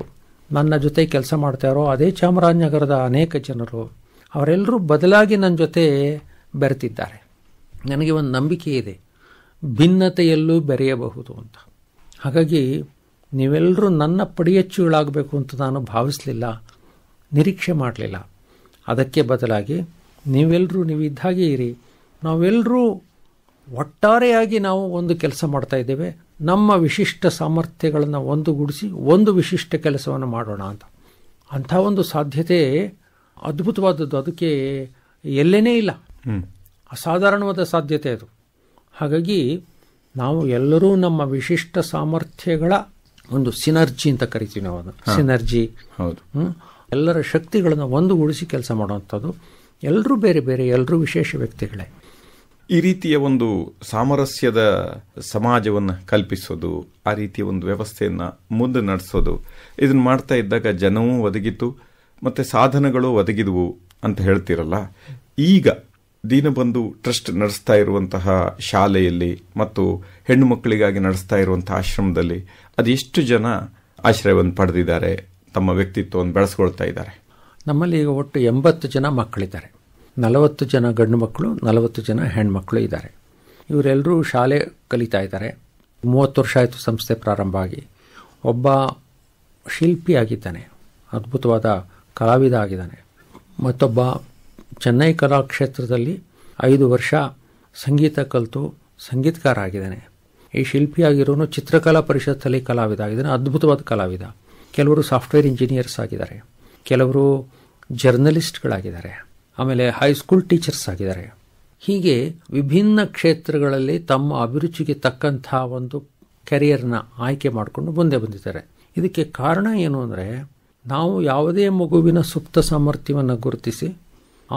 ನನ್ನ ಜೊತೆ ಕೆಲಸ ಮಾಡ್ತಾರೋ ಅದೇ ಚಾಮರಾಜನಗರದ ಅನೇಕ ಜನರು ಅವರೆಲ್ಲರೂ ಬದಲಾಗಿ ನನ್ನ ಜೊತೆ ಬೆರೆತಿದ್ದಾರೆ ನನಗೆ ಒಂದು ನಂಬಿಕೆ ಇದೆ ಭಿನ್ನತೆಯಲ್ಲೂ ಬೆರೆಯಬಹುದು ಅಂತ ಹಾಗಾಗಿ ನೀವೆಲ್ಲರೂ ನನ್ನ ಪಡಿಯಚ್ಚುಗಳಾಗಬೇಕು ಅಂತ ನಾನು ಭಾವಿಸಲಿಲ್ಲ ನಿರೀಕ್ಷೆ ಮಾಡಲಿಲ್ಲ ಅದಕ್ಕೆ ಬದಲಾಗಿ ನೀವೆಲ್ಲರೂ ನೀವು ಇರಿ ನಾವೆಲ್ಲರೂ ಒಟ್ಟಾರೆಯಾಗಿ ನಾವು ಒಂದು ಕೆಲಸ ಮಾಡ್ತಾ ಇದ್ದೇವೆ ನಮ್ಮ ವಿಶಿಷ್ಟ ಸಾಮರ್ಥ್ಯಗಳನ್ನು ಒಂದುಗೂಡಿಸಿ ಒಂದು ವಿಶಿಷ್ಟ ಕೆಲಸವನ್ನು ಮಾಡೋಣ ಅಂತ ಅಂಥ ಒಂದು ಸಾಧ್ಯತೆ ಅದ್ಭುತವಾದದ್ದು ಅದಕ್ಕೆ ಎಲ್ಲೇನೇ ಇಲ್ಲ ಅಸಾಧಾರಣವಾದ ಸಾಧ್ಯತೆ ಅದು ಹಾಗಾಗಿ ನಾವು ಎಲ್ಲರೂ ನಮ್ಮ ವಿಶಿಷ್ಟ ಸಾಮರ್ಥ್ಯಗಳ ಒಂದು ಸಿನರ್ಜಿ ಅಂತ ಕರಿತೀವಿ ನಾವು ಅದನ್ನು ಸಿನರ್ಜಿ ಹೌದು ಎಲ್ಲರ ಶಕ್ತಿಗಳನ್ನು ಒಂದುಗೂಡಿಸಿ ಕೆಲಸ ಮಾಡುವಂಥದ್ದು ಎಲ್ಲರೂ ಬೇರೆ ಬೇರೆ ಎಲ್ಲರೂ ವಿಶೇಷ ವ್ಯಕ್ತಿಗಳೇ ಈ ರೀತಿಯ ಒಂದು ಸಾಮರಸ್ಯದ ಸಮಾಜವನ್ನು ಕಲ್ಪಿಸೋದು ಆ ರೀತಿಯ ಒಂದು ವ್ಯವಸ್ಥೆಯನ್ನು ಮುಂದೆ ನಡೆಸೋದು ಇದನ್ನು ಮಾಡ್ತಾ ಇದ್ದಾಗ ಜನವೂ ಒದಗಿತು ಮತ್ತು ಸಾಧನಗಳು ಒದಗಿದವು ಅಂತ ಹೇಳ್ತಿರಲ್ಲ ಈಗ ದೀನಬಂಧು ಟ್ರಸ್ಟ್ ನಡೆಸ್ತಾ ಇರುವಂತಹ ಶಾಲೆಯಲ್ಲಿ ಮತ್ತು ಹೆಣ್ಣು ಮಕ್ಕಳಿಗಾಗಿ ನಡೆಸ್ತಾ ಇರುವಂತಹ ಆಶ್ರಮದಲ್ಲಿ ಅದೆಷ್ಟು ಜನ ಆಶ್ರಯವನ್ನು ಪಡೆದಿದ್ದಾರೆ ತಮ್ಮ ವ್ಯಕ್ತಿತ್ವವನ್ನು ಬೆಳೆಸ್ಕೊಳ್ತಾ ಇದ್ದಾರೆ ನಮ್ಮಲ್ಲಿ ಈಗ ಒಟ್ಟು ಎಂಬತ್ತು ಜನ ಮಕ್ಕಳಿದ್ದಾರೆ ನಲವತ್ತು ಜನ ಗಂಡು ಮಕ್ಕಳು ನಲವತ್ತು ಜನ ಮಕ್ಕಳು ಇದ್ದಾರೆ ಇವರೆಲ್ಲರೂ ಶಾಲೆ ಕಲಿತಾ ಇದ್ದಾರೆ ಮೂವತ್ತು ವರ್ಷ ಆಯಿತು ಸಂಸ್ಥೆ ಪ್ರಾರಂಭ ಆಗಿ ಒಬ್ಬ ಆಗಿದ್ದಾನೆ ಅದ್ಭುತವಾದ ಕಲಾವಿದ ಆಗಿದ್ದಾನೆ ಮತ್ತೊಬ್ಬ ಚೆನ್ನೈ ಕಲಾ ಕ್ಷೇತ್ರದಲ್ಲಿ ಐದು ವರ್ಷ ಸಂಗೀತ ಕಲಿತು ಸಂಗೀತಕಾರ ಆಗಿದ್ದಾನೆ ಈ ಶಿಲ್ಪಿಯಾಗಿರೋನು ಚಿತ್ರಕಲಾ ಪರಿಷತ್ತಲ್ಲಿ ಕಲಾವಿದ ಆಗಿದ್ದಾನೆ ಅದ್ಭುತವಾದ ಕಲಾವಿದ ಕೆಲವರು ಸಾಫ್ಟ್ವೇರ್ ಇಂಜಿನಿಯರ್ಸ್ ಆಗಿದ್ದಾರೆ ಕೆಲವರು ಜರ್ನಲಿಸ್ಟ್ಗಳಾಗಿದ್ದಾರೆ ಆಮೇಲೆ ಹೈಸ್ಕೂಲ್ ಟೀಚರ್ಸ್ ಆಗಿದ್ದಾರೆ ಹೀಗೆ ವಿಭಿನ್ನ ಕ್ಷೇತ್ರಗಳಲ್ಲಿ ತಮ್ಮ ಅಭಿರುಚಿಗೆ ತಕ್ಕಂಥ ಒಂದು ಕೆರಿಯರ್ನ ಆಯ್ಕೆ ಮಾಡಿಕೊಂಡು ಮುಂದೆ ಬಂದಿದ್ದಾರೆ ಇದಕ್ಕೆ ಕಾರಣ ಏನು ಅಂದರೆ ನಾವು ಯಾವುದೇ ಮಗುವಿನ ಸುಪ್ತ ಸಾಮರ್ಥ್ಯವನ್ನು ಗುರುತಿಸಿ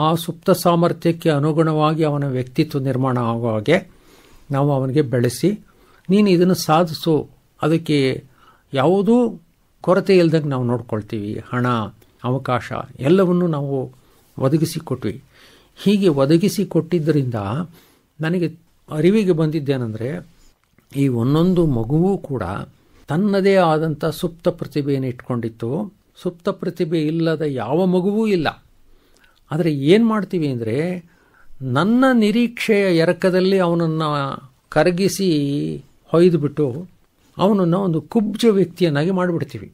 ಆ ಸುಪ್ತ ಸಾಮರ್ಥ್ಯಕ್ಕೆ ಅನುಗುಣವಾಗಿ ಅವನ ವ್ಯಕ್ತಿತ್ವ ನಿರ್ಮಾಣ ಆಗೋ ಹಾಗೆ ನಾವು ಅವನಿಗೆ ಬೆಳೆಸಿ ನೀನು ಇದನ್ನು ಸಾಧಿಸು ಅದಕ್ಕೆ ಯಾವುದೂ ಕೊರತೆ ಇಲ್ದಂಗೆ ನಾವು ನೋಡ್ಕೊಳ್ತೀವಿ ಹಣ ಅವಕಾಶ ಎಲ್ಲವನ್ನು ನಾವು ಒದಗಿಸಿಕೊಟ್ವಿ ಹೀಗೆ ಒದಗಿಸಿ ಕೊಟ್ಟಿದ್ದರಿಂದ ನನಗೆ ಅರಿವಿಗೆ ಬಂದಿದ್ದೇನೆಂದರೆ ಈ ಒಂದೊಂದು ಮಗುವೂ ಕೂಡ ತನ್ನದೇ ಆದಂಥ ಸುಪ್ತ ಪ್ರತಿಭೆಯನ್ನು ಇಟ್ಕೊಂಡಿತ್ತು ಸುಪ್ತ ಪ್ರತಿಭೆ ಇಲ್ಲದ ಯಾವ ಮಗುವೂ ಇಲ್ಲ ಆದರೆ ಏನು ಮಾಡ್ತೀವಿ ಅಂದರೆ ನನ್ನ ನಿರೀಕ್ಷೆಯ ಎರಕದಲ್ಲಿ ಅವನನ್ನು ಕರಗಿಸಿ ಹೊಯ್ದುಬಿಟ್ಟು ಅವನನ್ನು ಒಂದು ಕುಬ್ಜ ವ್ಯಕ್ತಿಯನ್ನಾಗಿ ಮಾಡಿಬಿಡ್ತೀವಿ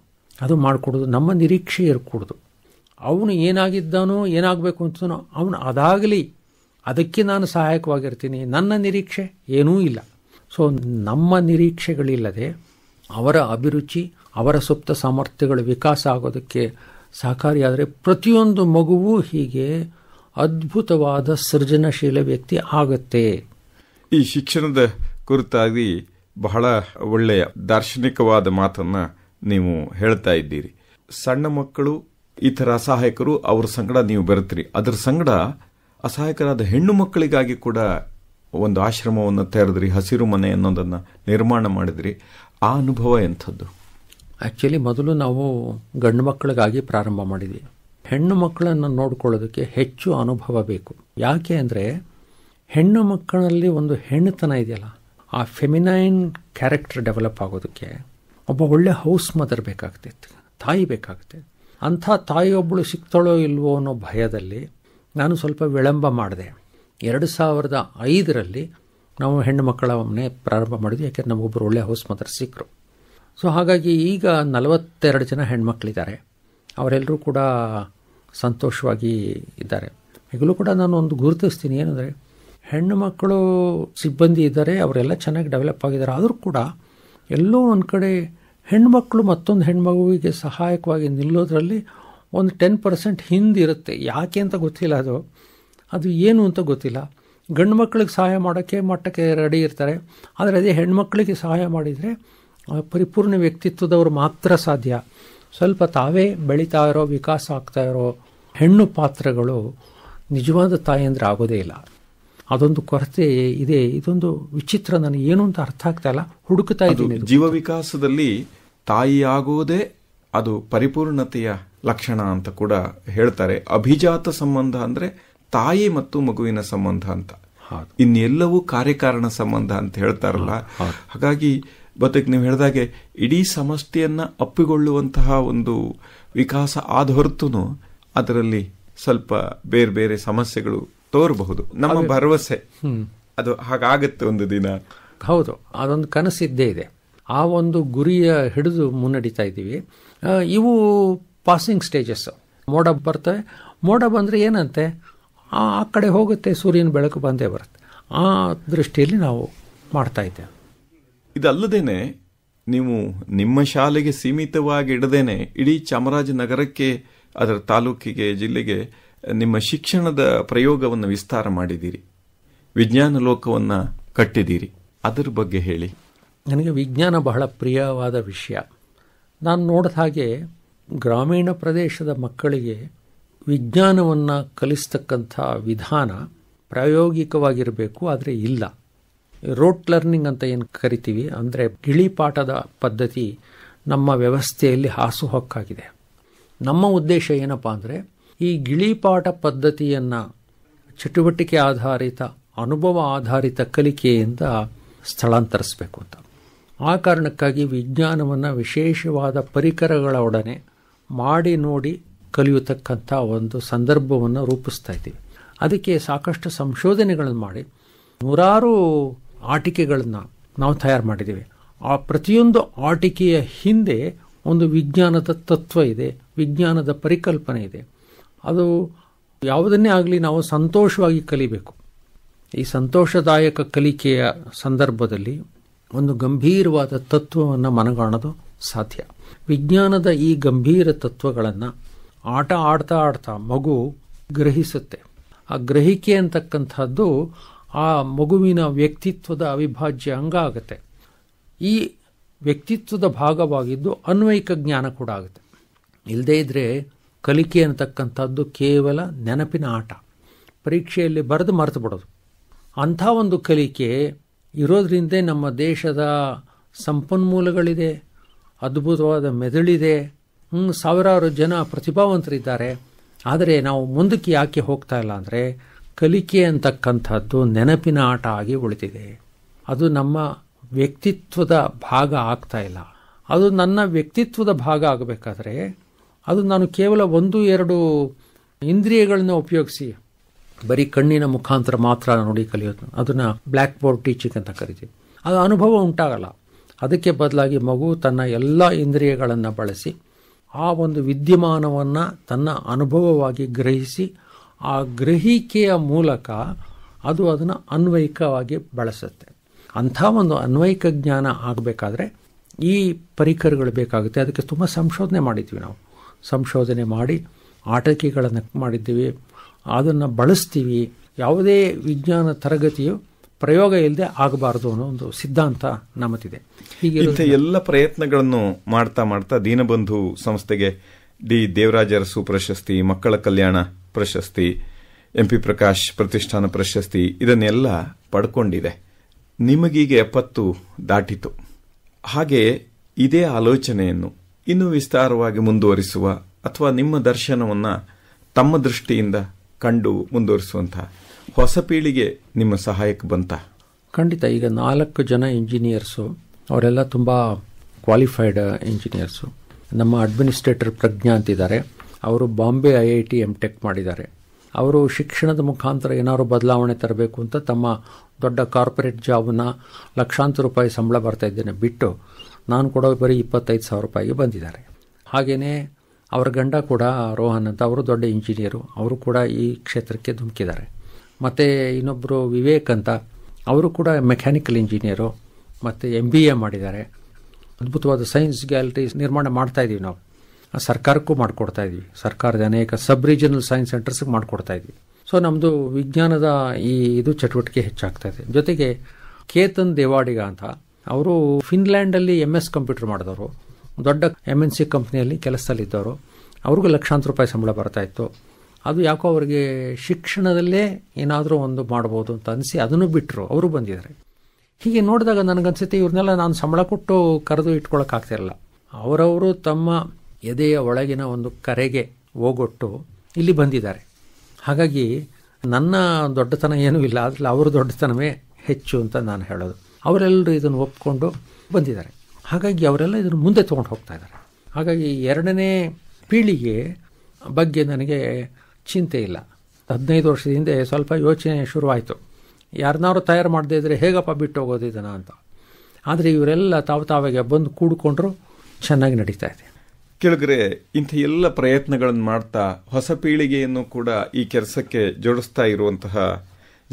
ಅದು ಮಾಡಿಕೊಡೋದು ನಮ್ಮ ನಿರೀಕ್ಷೆ ಇರಕೂಡ್ದು ಅವನು ಏನಾಗಿದ್ದಾನೋ ಏನಾಗಬೇಕು ಅಂತನೋ ಅವನು ಅದಾಗಲಿ ಅದಕ್ಕೆ ನಾನು ಸಹಾಯಕವಾಗಿರ್ತೀನಿ ನನ್ನ ನಿರೀಕ್ಷೆ ಏನೂ ಇಲ್ಲ ಸೊ ನಮ್ಮ ನಿರೀಕ್ಷೆಗಳಿಲ್ಲದೆ ಅವರ ಅಭಿರುಚಿ ಅವರ ಸುಪ್ತ ಸಾಮರ್ಥ್ಯಗಳು ವಿಕಾಸ ಆಗೋದಕ್ಕೆ ಸಹಕಾರಿಯಾದರೆ ಪ್ರತಿಯೊಂದು ಮಗುವೂ ಹೀಗೆ ಅದ್ಭುತವಾದ ಸೃಜನಶೀಲ ವ್ಯಕ್ತಿ ಆಗುತ್ತೆ ಈ ಶಿಕ್ಷಣದ ಕುರಿತಾಗಿ ಬಹಳ ಒಳ್ಳೆಯ ದಾರ್ಶನಿಕವಾದ ಮಾತನ್ನು ನೀವು ಹೇಳ್ತಾ ಇದ್ದೀರಿ ಸಣ್ಣ ಮಕ್ಕಳು ಇತರ ಅಸಹಾಯಕರು ಅವರ ಸಂಗಡ ನೀವು ಬರುತ್ತೀರಿ ಅದರ ಸಂಗಡ ಅಸಹಾಯಕರಾದ ಹೆಣ್ಣು ಮಕ್ಕಳಿಗಾಗಿ ಕೂಡ ಒಂದು ಆಶ್ರಮವನ್ನು ತೆರೆದ್ರಿ ಹಸಿರು ಮನೆ ಅನ್ನೋದನ್ನು ನಿರ್ಮಾಣ ಮಾಡಿದ್ರಿ ಆ ಅನುಭವ ಎಂಥದ್ದು ಆ್ಯಕ್ಚುಲಿ ಮೊದಲು ನಾವು ಗಂಡು ಮಕ್ಕಳಿಗಾಗಿ ಪ್ರಾರಂಭ ಮಾಡಿದ್ವಿ ಹೆಣ್ಣು ಮಕ್ಕಳನ್ನು ನೋಡ್ಕೊಳ್ಳೋದಕ್ಕೆ ಹೆಚ್ಚು ಅನುಭವ ಬೇಕು ಯಾಕೆ ಅಂದರೆ ಹೆಣ್ಣು ಮಕ್ಕಳಲ್ಲಿ ಒಂದು ಹೆಣ್ಣುತನ ಇದೆಯಲ್ಲ ಆ ಫೆಮಿನೈನ್ ಕ್ಯಾರೆಕ್ಟರ್ ಡೆವಲಪ್ ಆಗೋದಕ್ಕೆ ಒಬ್ಬ ಒಳ್ಳೆ ಹೌಸ್ ಮದರ್ ಬೇಕಾಗ್ತಿತ್ತು ತಾಯಿ ಬೇಕಾಗುತ್ತೆ ಅಂಥ ತಾಯಿಯೊಬ್ಬಳು ಸಿಗ್ತಾಳೋ ಇಲ್ವೋ ಅನ್ನೋ ಭಯದಲ್ಲಿ ನಾನು ಸ್ವಲ್ಪ ವಿಳಂಬ ಮಾಡಿದೆ ಎರಡು ಸಾವಿರದ ಐದರಲ್ಲಿ ನಾವು ಹೆಣ್ಣು ಮಕ್ಕಳ ಪ್ರಾರಂಭ ಮಾಡಿದ್ವಿ ಯಾಕೆಂದ್ರೆ ನಮಗೊಬ್ಬರು ಒಳ್ಳೆ ಹೌಸ್ ಮದರ್ ಸಿಕ್ಕರು ಸೊ ಹಾಗಾಗಿ ಈಗ ನಲವತ್ತೆರಡು ಜನ ಹೆಣ್ಮಕ್ಳಿದ್ದಾರೆ ಅವರೆಲ್ಲರೂ ಕೂಡ ಸಂತೋಷವಾಗಿ ಇದ್ದಾರೆ ಈಗಲೂ ಕೂಡ ನಾನು ಒಂದು ಗುರುತಿಸ್ತೀನಿ ಏನಂದರೆ ಹೆಣ್ಣುಮಕ್ಕಳು ಸಿಬ್ಬಂದಿ ಇದ್ದಾರೆ ಅವರೆಲ್ಲ ಚೆನ್ನಾಗಿ ಡೆವಲಪ್ ಆಗಿದ್ದಾರೆ ಆದರೂ ಕೂಡ ಎಲ್ಲೋ ಒಂದು ಕಡೆ ಹೆಣ್ಮಕ್ಳು ಮತ್ತೊಂದು ಹೆಣ್ಮಗುವಿಗೆ ಸಹಾಯಕವಾಗಿ ನಿಲ್ಲೋದ್ರಲ್ಲಿ ಒಂದು ಟೆನ್ ಪರ್ಸೆಂಟ್ ಹಿಂದಿರುತ್ತೆ ಯಾಕೆ ಅಂತ ಗೊತ್ತಿಲ್ಲ ಅದು ಅದು ಏನು ಅಂತ ಗೊತ್ತಿಲ್ಲ ಗಂಡು ಮಕ್ಕಳಿಗೆ ಸಹಾಯ ಮಾಡೋಕ್ಕೆ ಮಟ್ಟಕ್ಕೆ ರೆಡಿ ಇರ್ತಾರೆ ಆದರೆ ಅದೇ ಹೆಣ್ಮಕ್ಳಿಗೆ ಸಹಾಯ ಮಾಡಿದರೆ ಪರಿಪೂರ್ಣ ವ್ಯಕ್ತಿತ್ವದವರು ಮಾತ್ರ ಸಾಧ್ಯ ಸ್ವಲ್ಪ ತಾವೇ ಬೆಳೀತಾ ಇರೋ ವಿಕಾಸ ಆಗ್ತಾ ಇರೋ ಹೆಣ್ಣು ಪಾತ್ರಗಳು ನಿಜವಾದ ತಾಯಿ ಅಂದರೆ ಆಗೋದೇ ಇಲ್ಲ ಅದೊಂದು ಕೊರತೆ ಇದೆ ಇದೊಂದು ವಿಚಿತ್ರ ನನಗೆ ಏನು ಅಂತ ಅರ್ಥ ಆಗ್ತಾ ಇಲ್ಲ ಹುಡುಕ್ತಾ ಇದ್ದೀನಿ ಜೀವ ವಿಕಾಸದಲ್ಲಿ ತಾಯಿ ಆಗೋದೇ ಅದು ಪರಿಪೂರ್ಣತೆಯ ಲಕ್ಷಣ ಅಂತ ಕೂಡ ಹೇಳ್ತಾರೆ ಅಭಿಜಾತ ಸಂಬಂಧ ಅಂದ್ರೆ ತಾಯಿ ಮತ್ತು ಮಗುವಿನ ಸಂಬಂಧ ಅಂತ ಇನ್ನೆಲ್ಲವೂ ಕಾರ್ಯಕಾರಣ ಸಂಬಂಧ ಅಂತ ಹೇಳ್ತಾರಲ್ಲ ಹಾಗಾಗಿ ಬದಕ್ಕೆ ನೀವು ಹೇಳಿದಾಗೆ ಇಡೀ ಸಮಸ್ಯೆಯನ್ನು ಅಪ್ಪಿಕೊಳ್ಳುವಂತಹ ಒಂದು ವಿಕಾಸ ಆದ ಹೊರತು ಅದರಲ್ಲಿ ಸ್ವಲ್ಪ ಬೇರೆ ಬೇರೆ ಸಮಸ್ಯೆಗಳು ತೋರಬಹುದು ನಮ್ಮ ಭರವಸೆ ಅದು ಹಾಗಾಗುತ್ತೆ ಒಂದು ದಿನ ಹೌದು ಅದೊಂದು ಕನಸಿದ್ದೇ ಇದೆ ಆ ಒಂದು ಗುರಿಯ ಹಿಡಿದು ಮುನ್ನಡೀತಾ ಇದ್ದೀವಿ ಇವು ಪಾಸಿಂಗ್ ಸ್ಟೇಜಸ್ ಮೋಡ ಬರ್ತವೆ ಮೋಡ ಬಂದರೆ ಏನಂತೆ ಆ ಕಡೆ ಹೋಗುತ್ತೆ ಸೂರ್ಯನ ಬೆಳಕು ಬಂದೇ ಬರುತ್ತೆ ಆ ದೃಷ್ಟಿಯಲ್ಲಿ ನಾವು ಮಾಡ್ತಾ ಇದ್ದೇವೆ ಇದಲ್ಲದೇನೆ ನೀವು ನಿಮ್ಮ ಶಾಲೆಗೆ ಸೀಮಿತವಾಗಿ ಇಡದೇನೆ ಇಡೀ ಚಾಮರಾಜನಗರಕ್ಕೆ ಅದರ ತಾಲೂಕಿಗೆ ಜಿಲ್ಲೆಗೆ ನಿಮ್ಮ ಶಿಕ್ಷಣದ ಪ್ರಯೋಗವನ್ನು ವಿಸ್ತಾರ ಮಾಡಿದ್ದೀರಿ ವಿಜ್ಞಾನ ಲೋಕವನ್ನು ಕಟ್ಟಿದ್ದೀರಿ ಅದರ ಬಗ್ಗೆ ಹೇಳಿ ನನಗೆ ವಿಜ್ಞಾನ ಬಹಳ ಪ್ರಿಯವಾದ ವಿಷಯ ನಾನು ನೋಡಿದ ಹಾಗೆ ಗ್ರಾಮೀಣ ಪ್ರದೇಶದ ಮಕ್ಕಳಿಗೆ ವಿಜ್ಞಾನವನ್ನು ಕಲಿಸ್ತಕ್ಕಂಥ ವಿಧಾನ ಪ್ರಾಯೋಗಿಕವಾಗಿರಬೇಕು ಆದರೆ ಇಲ್ಲ ರೋಟ್ ಲರ್ನಿಂಗ್ ಅಂತ ಏನು ಕರಿತೀವಿ ಅಂದರೆ ಗಿಳಿಪಾಠದ ಪದ್ಧತಿ ನಮ್ಮ ವ್ಯವಸ್ಥೆಯಲ್ಲಿ ಹಾಸುಹೊಕ್ಕಾಗಿದೆ ನಮ್ಮ ಉದ್ದೇಶ ಏನಪ್ಪ ಅಂದರೆ ಈ ಗಿಳಿಪಾಠ ಪದ್ಧತಿಯನ್ನು ಚಟುವಟಿಕೆ ಆಧಾರಿತ ಅನುಭವ ಆಧಾರಿತ ಕಲಿಕೆಯಿಂದ ಸ್ಥಳಾಂತರಿಸಬೇಕು ಅಂತ ಆ ಕಾರಣಕ್ಕಾಗಿ ವಿಜ್ಞಾನವನ್ನು ವಿಶೇಷವಾದ ಪರಿಕರಗಳ ಒಡನೆ ಮಾಡಿ ನೋಡಿ ಕಲಿಯತಕ್ಕಂಥ ಒಂದು ಸಂದರ್ಭವನ್ನು ರೂಪಿಸ್ತಾ ಇದ್ದೀವಿ ಅದಕ್ಕೆ ಸಾಕಷ್ಟು ಸಂಶೋಧನೆಗಳನ್ನು ಮಾಡಿ ನೂರಾರು ಆಟಿಕೆಗಳನ್ನು ನಾವು ತಯಾರು ಮಾಡಿದ್ದೀವಿ ಆ ಪ್ರತಿಯೊಂದು ಆಟಿಕೆಯ ಹಿಂದೆ ಒಂದು ವಿಜ್ಞಾನದ ತತ್ವ ಇದೆ ವಿಜ್ಞಾನದ ಪರಿಕಲ್ಪನೆ ಇದೆ ಅದು ಯಾವುದನ್ನೇ ಆಗಲಿ ನಾವು ಸಂತೋಷವಾಗಿ ಕಲಿಬೇಕು ಈ ಸಂತೋಷದಾಯಕ ಕಲಿಕೆಯ ಸಂದರ್ಭದಲ್ಲಿ ಒಂದು ಗಂಭೀರವಾದ ತತ್ವವನ್ನು ಮನಗಾಣೋದು ಸಾಧ್ಯ ವಿಜ್ಞಾನದ ಈ ಗಂಭೀರ ತತ್ವಗಳನ್ನು ಆಟ ಆಡ್ತಾ ಆಡ್ತಾ ಮಗು ಗ್ರಹಿಸುತ್ತೆ ಆ ಗ್ರಹಿಕೆ ಅಂತಕ್ಕಂಥದ್ದು ಆ ಮಗುವಿನ ವ್ಯಕ್ತಿತ್ವದ ಅವಿಭಾಜ್ಯ ಅಂಗ ಆಗುತ್ತೆ ಈ ವ್ಯಕ್ತಿತ್ವದ ಭಾಗವಾಗಿದ್ದು ಅನ್ವಯಿಕ ಜ್ಞಾನ ಕೂಡ ಆಗುತ್ತೆ ಇಲ್ಲದೇ ಇದ್ದರೆ ಕಲಿಕೆ ಅನ್ನತಕ್ಕಂಥದ್ದು ಕೇವಲ ನೆನಪಿನ ಆಟ ಪರೀಕ್ಷೆಯಲ್ಲಿ ಬರೆದು ಮರೆತು ಬಿಡೋದು ಅಂಥ ಒಂದು ಕಲಿಕೆ ಇರೋದ್ರಿಂದ ನಮ್ಮ ದೇಶದ ಸಂಪನ್ಮೂಲಗಳಿದೆ ಅದ್ಭುತವಾದ ಮೆದುಳಿದೆ ಸಾವಿರಾರು ಜನ ಪ್ರತಿಭಾವಂತರಿದ್ದಾರೆ ಆದರೆ ನಾವು ಮುಂದಕ್ಕೆ ಯಾಕೆ ಹೋಗ್ತಾ ಇಲ್ಲ ಅಂದರೆ ಕಲಿಕೆ ಅಂತಕ್ಕಂಥದ್ದು ನೆನಪಿನ ಆಟ ಆಗಿ ಉಳಿತಿದೆ ಅದು ನಮ್ಮ ವ್ಯಕ್ತಿತ್ವದ ಭಾಗ ಆಗ್ತಾ ಇಲ್ಲ ಅದು ನನ್ನ ವ್ಯಕ್ತಿತ್ವದ ಭಾಗ ಆಗಬೇಕಾದ್ರೆ ಅದು ನಾನು ಕೇವಲ ಒಂದು ಎರಡು ಇಂದ್ರಿಯಗಳನ್ನ ಉಪಯೋಗಿಸಿ ಬರೀ ಕಣ್ಣಿನ ಮುಖಾಂತರ ಮಾತ್ರ ನೋಡಿ ಕಲಿಯೋದು ಅದನ್ನು ಬ್ಲ್ಯಾಕ್ ಬೋರ್ಡ್ ಟೀಚಿಂಗ್ ಅಂತ ಕರಿತೀವಿ ಅದು ಅನುಭವ ಉಂಟಾಗಲ್ಲ ಅದಕ್ಕೆ ಬದಲಾಗಿ ಮಗು ತನ್ನ ಎಲ್ಲ ಇಂದ್ರಿಯಗಳನ್ನು ಬಳಸಿ ಆ ಒಂದು ವಿದ್ಯಮಾನವನ್ನು ತನ್ನ ಅನುಭವವಾಗಿ ಗ್ರಹಿಸಿ ಆ ಗ್ರಹಿಕೆಯ ಮೂಲಕ ಅದು ಅದನ್ನು ಅನ್ವಯಿಕವಾಗಿ ಬಳಸುತ್ತೆ ಅಂಥ ಒಂದು ಅನ್ವಯಿಕ ಜ್ಞಾನ ಆಗಬೇಕಾದ್ರೆ ಈ ಪರಿಕರಗಳು ಬೇಕಾಗುತ್ತೆ ಅದಕ್ಕೆ ತುಂಬ ಸಂಶೋಧನೆ ಮಾಡಿದ್ವಿ ನಾವು ಸಂಶೋಧನೆ ಮಾಡಿ ಆಟಿಕೆಗಳನ್ನು ಮಾಡಿದ್ದೀವಿ ಅದನ್ನು ಬಳಸ್ತೀವಿ ಯಾವುದೇ ವಿಜ್ಞಾನ ತರಗತಿಯು ಪ್ರಯೋಗ ಇಲ್ಲದೆ ಆಗಬಾರದು ಅನ್ನೋ ಒಂದು ಸಿದ್ಧಾಂತ ನಮ್ಮತಿದೆ ಹೀಗೆ ಎಲ್ಲ ಪ್ರಯತ್ನಗಳನ್ನು ಮಾಡ್ತಾ ಮಾಡ್ತಾ ದೀನಬಂಧು ಸಂಸ್ಥೆಗೆ ಡಿ ದೇವರಾಜರ ಸುಪ್ರಶಸ್ತಿ ಪ್ರಶಸ್ತಿ ಮಕ್ಕಳ ಕಲ್ಯಾಣ ಪ್ರಶಸ್ತಿ ಎಂ ಪಿ ಪ್ರಕಾಶ್ ಪ್ರತಿಷ್ಠಾನ ಪ್ರಶಸ್ತಿ ಇದನ್ನೆಲ್ಲ ಪಡ್ಕೊಂಡಿದೆ ನಿಮಗೀಗ ಎಪ್ಪತ್ತು ದಾಟಿತು ಹಾಗೆ ಇದೇ ಆಲೋಚನೆಯನ್ನು ಇನ್ನೂ ವಿಸ್ತಾರವಾಗಿ ಮುಂದುವರಿಸುವ ಅಥವಾ ನಿಮ್ಮ ದರ್ಶನವನ್ನು ತಮ್ಮ ದೃಷ್ಟಿಯಿಂದ ಕಂಡು ಮುಂದುವರಿಸುವಂತಹ ಹೊಸ ಪೀಳಿಗೆ ನಿಮ್ಮ ಸಹಾಯಕ್ಕೆ ಬಂತ ಖಂಡಿತ ಈಗ ನಾಲ್ಕು ಜನ ಇಂಜಿನಿಯರ್ಸು ಅವರೆಲ್ಲ ತುಂಬ ಕ್ವಾಲಿಫೈಡ್ ಇಂಜಿನಿಯರ್ಸು ನಮ್ಮ ಅಡ್ಮಿನಿಸ್ಟ್ರೇಟರ್ ಪ್ರಜ್ಞಾ ಅಂತಿದ್ದಾರೆ ಅವರು Bombay I I T M tech ಮಾಡಿದ್ದಾರೆ ಅವರು ಶಿಕ್ಷಣದ ಮುಖಾಂತರ ಏನಾದ್ರು ಬದಲಾವಣೆ ತರಬೇಕು ಅಂತ ತಮ್ಮ ದೊಡ್ಡ ಕಾರ್ಪೊರೇಟ್ ಜಾಬ್ನ ಲಕ್ಷಾಂತರ ರೂಪಾಯಿ ಸಂಬಳ ಬರ್ತಾ ಇದ್ದೇನೆ ಬಿಟ್ಟು ನಾನು ಕೊಡೋ ಬರೀ ಇಪ್ಪತ್ತೈದು ಸಾವಿರ ರೂಪಾಯಿಗೆ ಬಂದಿದ್ದಾರೆ ಹಾಗೆಯೇ ಅವರ ಗಂಡ ಕೂಡ ರೋಹನ್ ಅಂತ ಅವರು ದೊಡ್ಡ ಇಂಜಿನಿಯರು ಅವರು ಕೂಡ ಈ ಕ್ಷೇತ್ರಕ್ಕೆ ಧುಮುಕಿದ್ದಾರೆ ಮತ್ತು ಇನ್ನೊಬ್ಬರು ವಿವೇಕ್ ಅಂತ ಅವರು ಕೂಡ ಮೆಕ್ಯಾನಿಕಲ್ ಇಂಜಿನಿಯರು ಮತ್ತು ಎಮ್ ಬಿ ಎ ಮಾಡಿದ್ದಾರೆ ಅದ್ಭುತವಾದ ಸೈನ್ಸ್ ಗ್ಯಾಲರಿ ನಿರ್ಮಾಣ ಮಾಡ್ತಾ ಇದ್ದೀವಿ ನಾವು ಸರ್ಕಾರಕ್ಕೂ ಮಾಡಿಕೊಡ್ತಾ ಇದ್ವಿ ಸರ್ಕಾರದ ಅನೇಕ ಸಬ್ ರೀಜನಲ್ ಸೈನ್ಸ್ ಸೆಂಟರ್ಸ್ಗೆ ಮಾಡಿಕೊಡ್ತಾ ಇದ್ವಿ ಸೊ ನಮ್ಮದು ವಿಜ್ಞಾನದ ಈ ಇದು ಚಟುವಟಿಕೆ ಹೆಚ್ಚಾಗ್ತಾ ಇದೆ ಜೊತೆಗೆ ಕೇತನ್ ದೇವಾಡಿಗ ಅಂತ ಅವರು ಫಿನ್ಲ್ಯಾಂಡಲ್ಲಿ ಎಮ್ ಎಸ್ ಕಂಪ್ಯೂಟರ್ ಮಾಡಿದವರು ದೊಡ್ಡ ಎಮ್ ಎನ್ ಸಿ ಕಂಪ್ನಿಯಲ್ಲಿ ಕೆಲಸದಲ್ಲಿದ್ದವರು ಅವ್ರಿಗೂ ಲಕ್ಷಾಂತರ ರೂಪಾಯಿ ಸಂಬಳ ಬರ್ತಾ ಇತ್ತು ಅದು ಯಾಕೋ ಅವರಿಗೆ ಶಿಕ್ಷಣದಲ್ಲೇ ಏನಾದರೂ ಒಂದು ಮಾಡ್ಬೋದು ಅಂತ ಅನಿಸಿ ಅದನ್ನು ಬಿಟ್ಟರು ಅವರು ಬಂದಿದ್ದಾರೆ ಹೀಗೆ ನೋಡಿದಾಗ ನನಗನ್ಸುತ್ತೆ ಇವ್ರನ್ನೆಲ್ಲ ನಾನು ಸಂಬಳ ಕೊಟ್ಟು ಕರೆದು ಇಟ್ಕೊಳಕ್ಕಾಗ್ತಿರಲ್ಲ ಅವರವರು ತಮ್ಮ ಎದೆಯ ಒಳಗಿನ ಒಂದು ಕರೆಗೆ ಹೋಗೊಟ್ಟು ಇಲ್ಲಿ ಬಂದಿದ್ದಾರೆ ಹಾಗಾಗಿ ನನ್ನ ದೊಡ್ಡತನ ಏನೂ ಇಲ್ಲ ಅದ್ರಲ್ಲಿ ಅವರ ದೊಡ್ಡತನವೇ ಹೆಚ್ಚು ಅಂತ ನಾನು ಹೇಳೋದು ಅವರೆಲ್ಲರೂ ಇದನ್ನು ಒಪ್ಕೊಂಡು ಬಂದಿದ್ದಾರೆ ಹಾಗಾಗಿ ಅವರೆಲ್ಲ ಇದನ್ನು ಮುಂದೆ ತೊಗೊಂಡು ಹೋಗ್ತಾ ಇದ್ದಾರೆ ಹಾಗಾಗಿ ಎರಡನೇ ಪೀಳಿಗೆ ಬಗ್ಗೆ ನನಗೆ ಚಿಂತೆ ಇಲ್ಲ ಹದಿನೈದು ವರ್ಷದ ಹಿಂದೆ ಸ್ವಲ್ಪ ಯೋಚನೆ ಶುರುವಾಯಿತು ಯಾರನ್ನಾರು ತಯಾರು ಮಾಡದೇ ಇದ್ದರೆ ಹೇಗಪ್ಪ ಬಿಟ್ಟು ಹೋಗೋದು ಇದನ್ನು ಅಂತ ಆದರೆ ಇವರೆಲ್ಲ ತಾವು ತಾವಾಗೆ ಬಂದು ಕೂಡಿಕೊಂಡ್ರು ಚೆನ್ನಾಗಿ ನಡೀತಾ ಇದೆ ಕೆಳಗರೆ ಇಂಥ ಎಲ್ಲ ಪ್ರಯತ್ನಗಳನ್ನು ಮಾಡ್ತಾ ಹೊಸ ಪೀಳಿಗೆಯನ್ನು ಕೂಡ ಈ ಕೆಲಸಕ್ಕೆ ಜೋಡಿಸ್ತಾ ಇರುವಂತಹ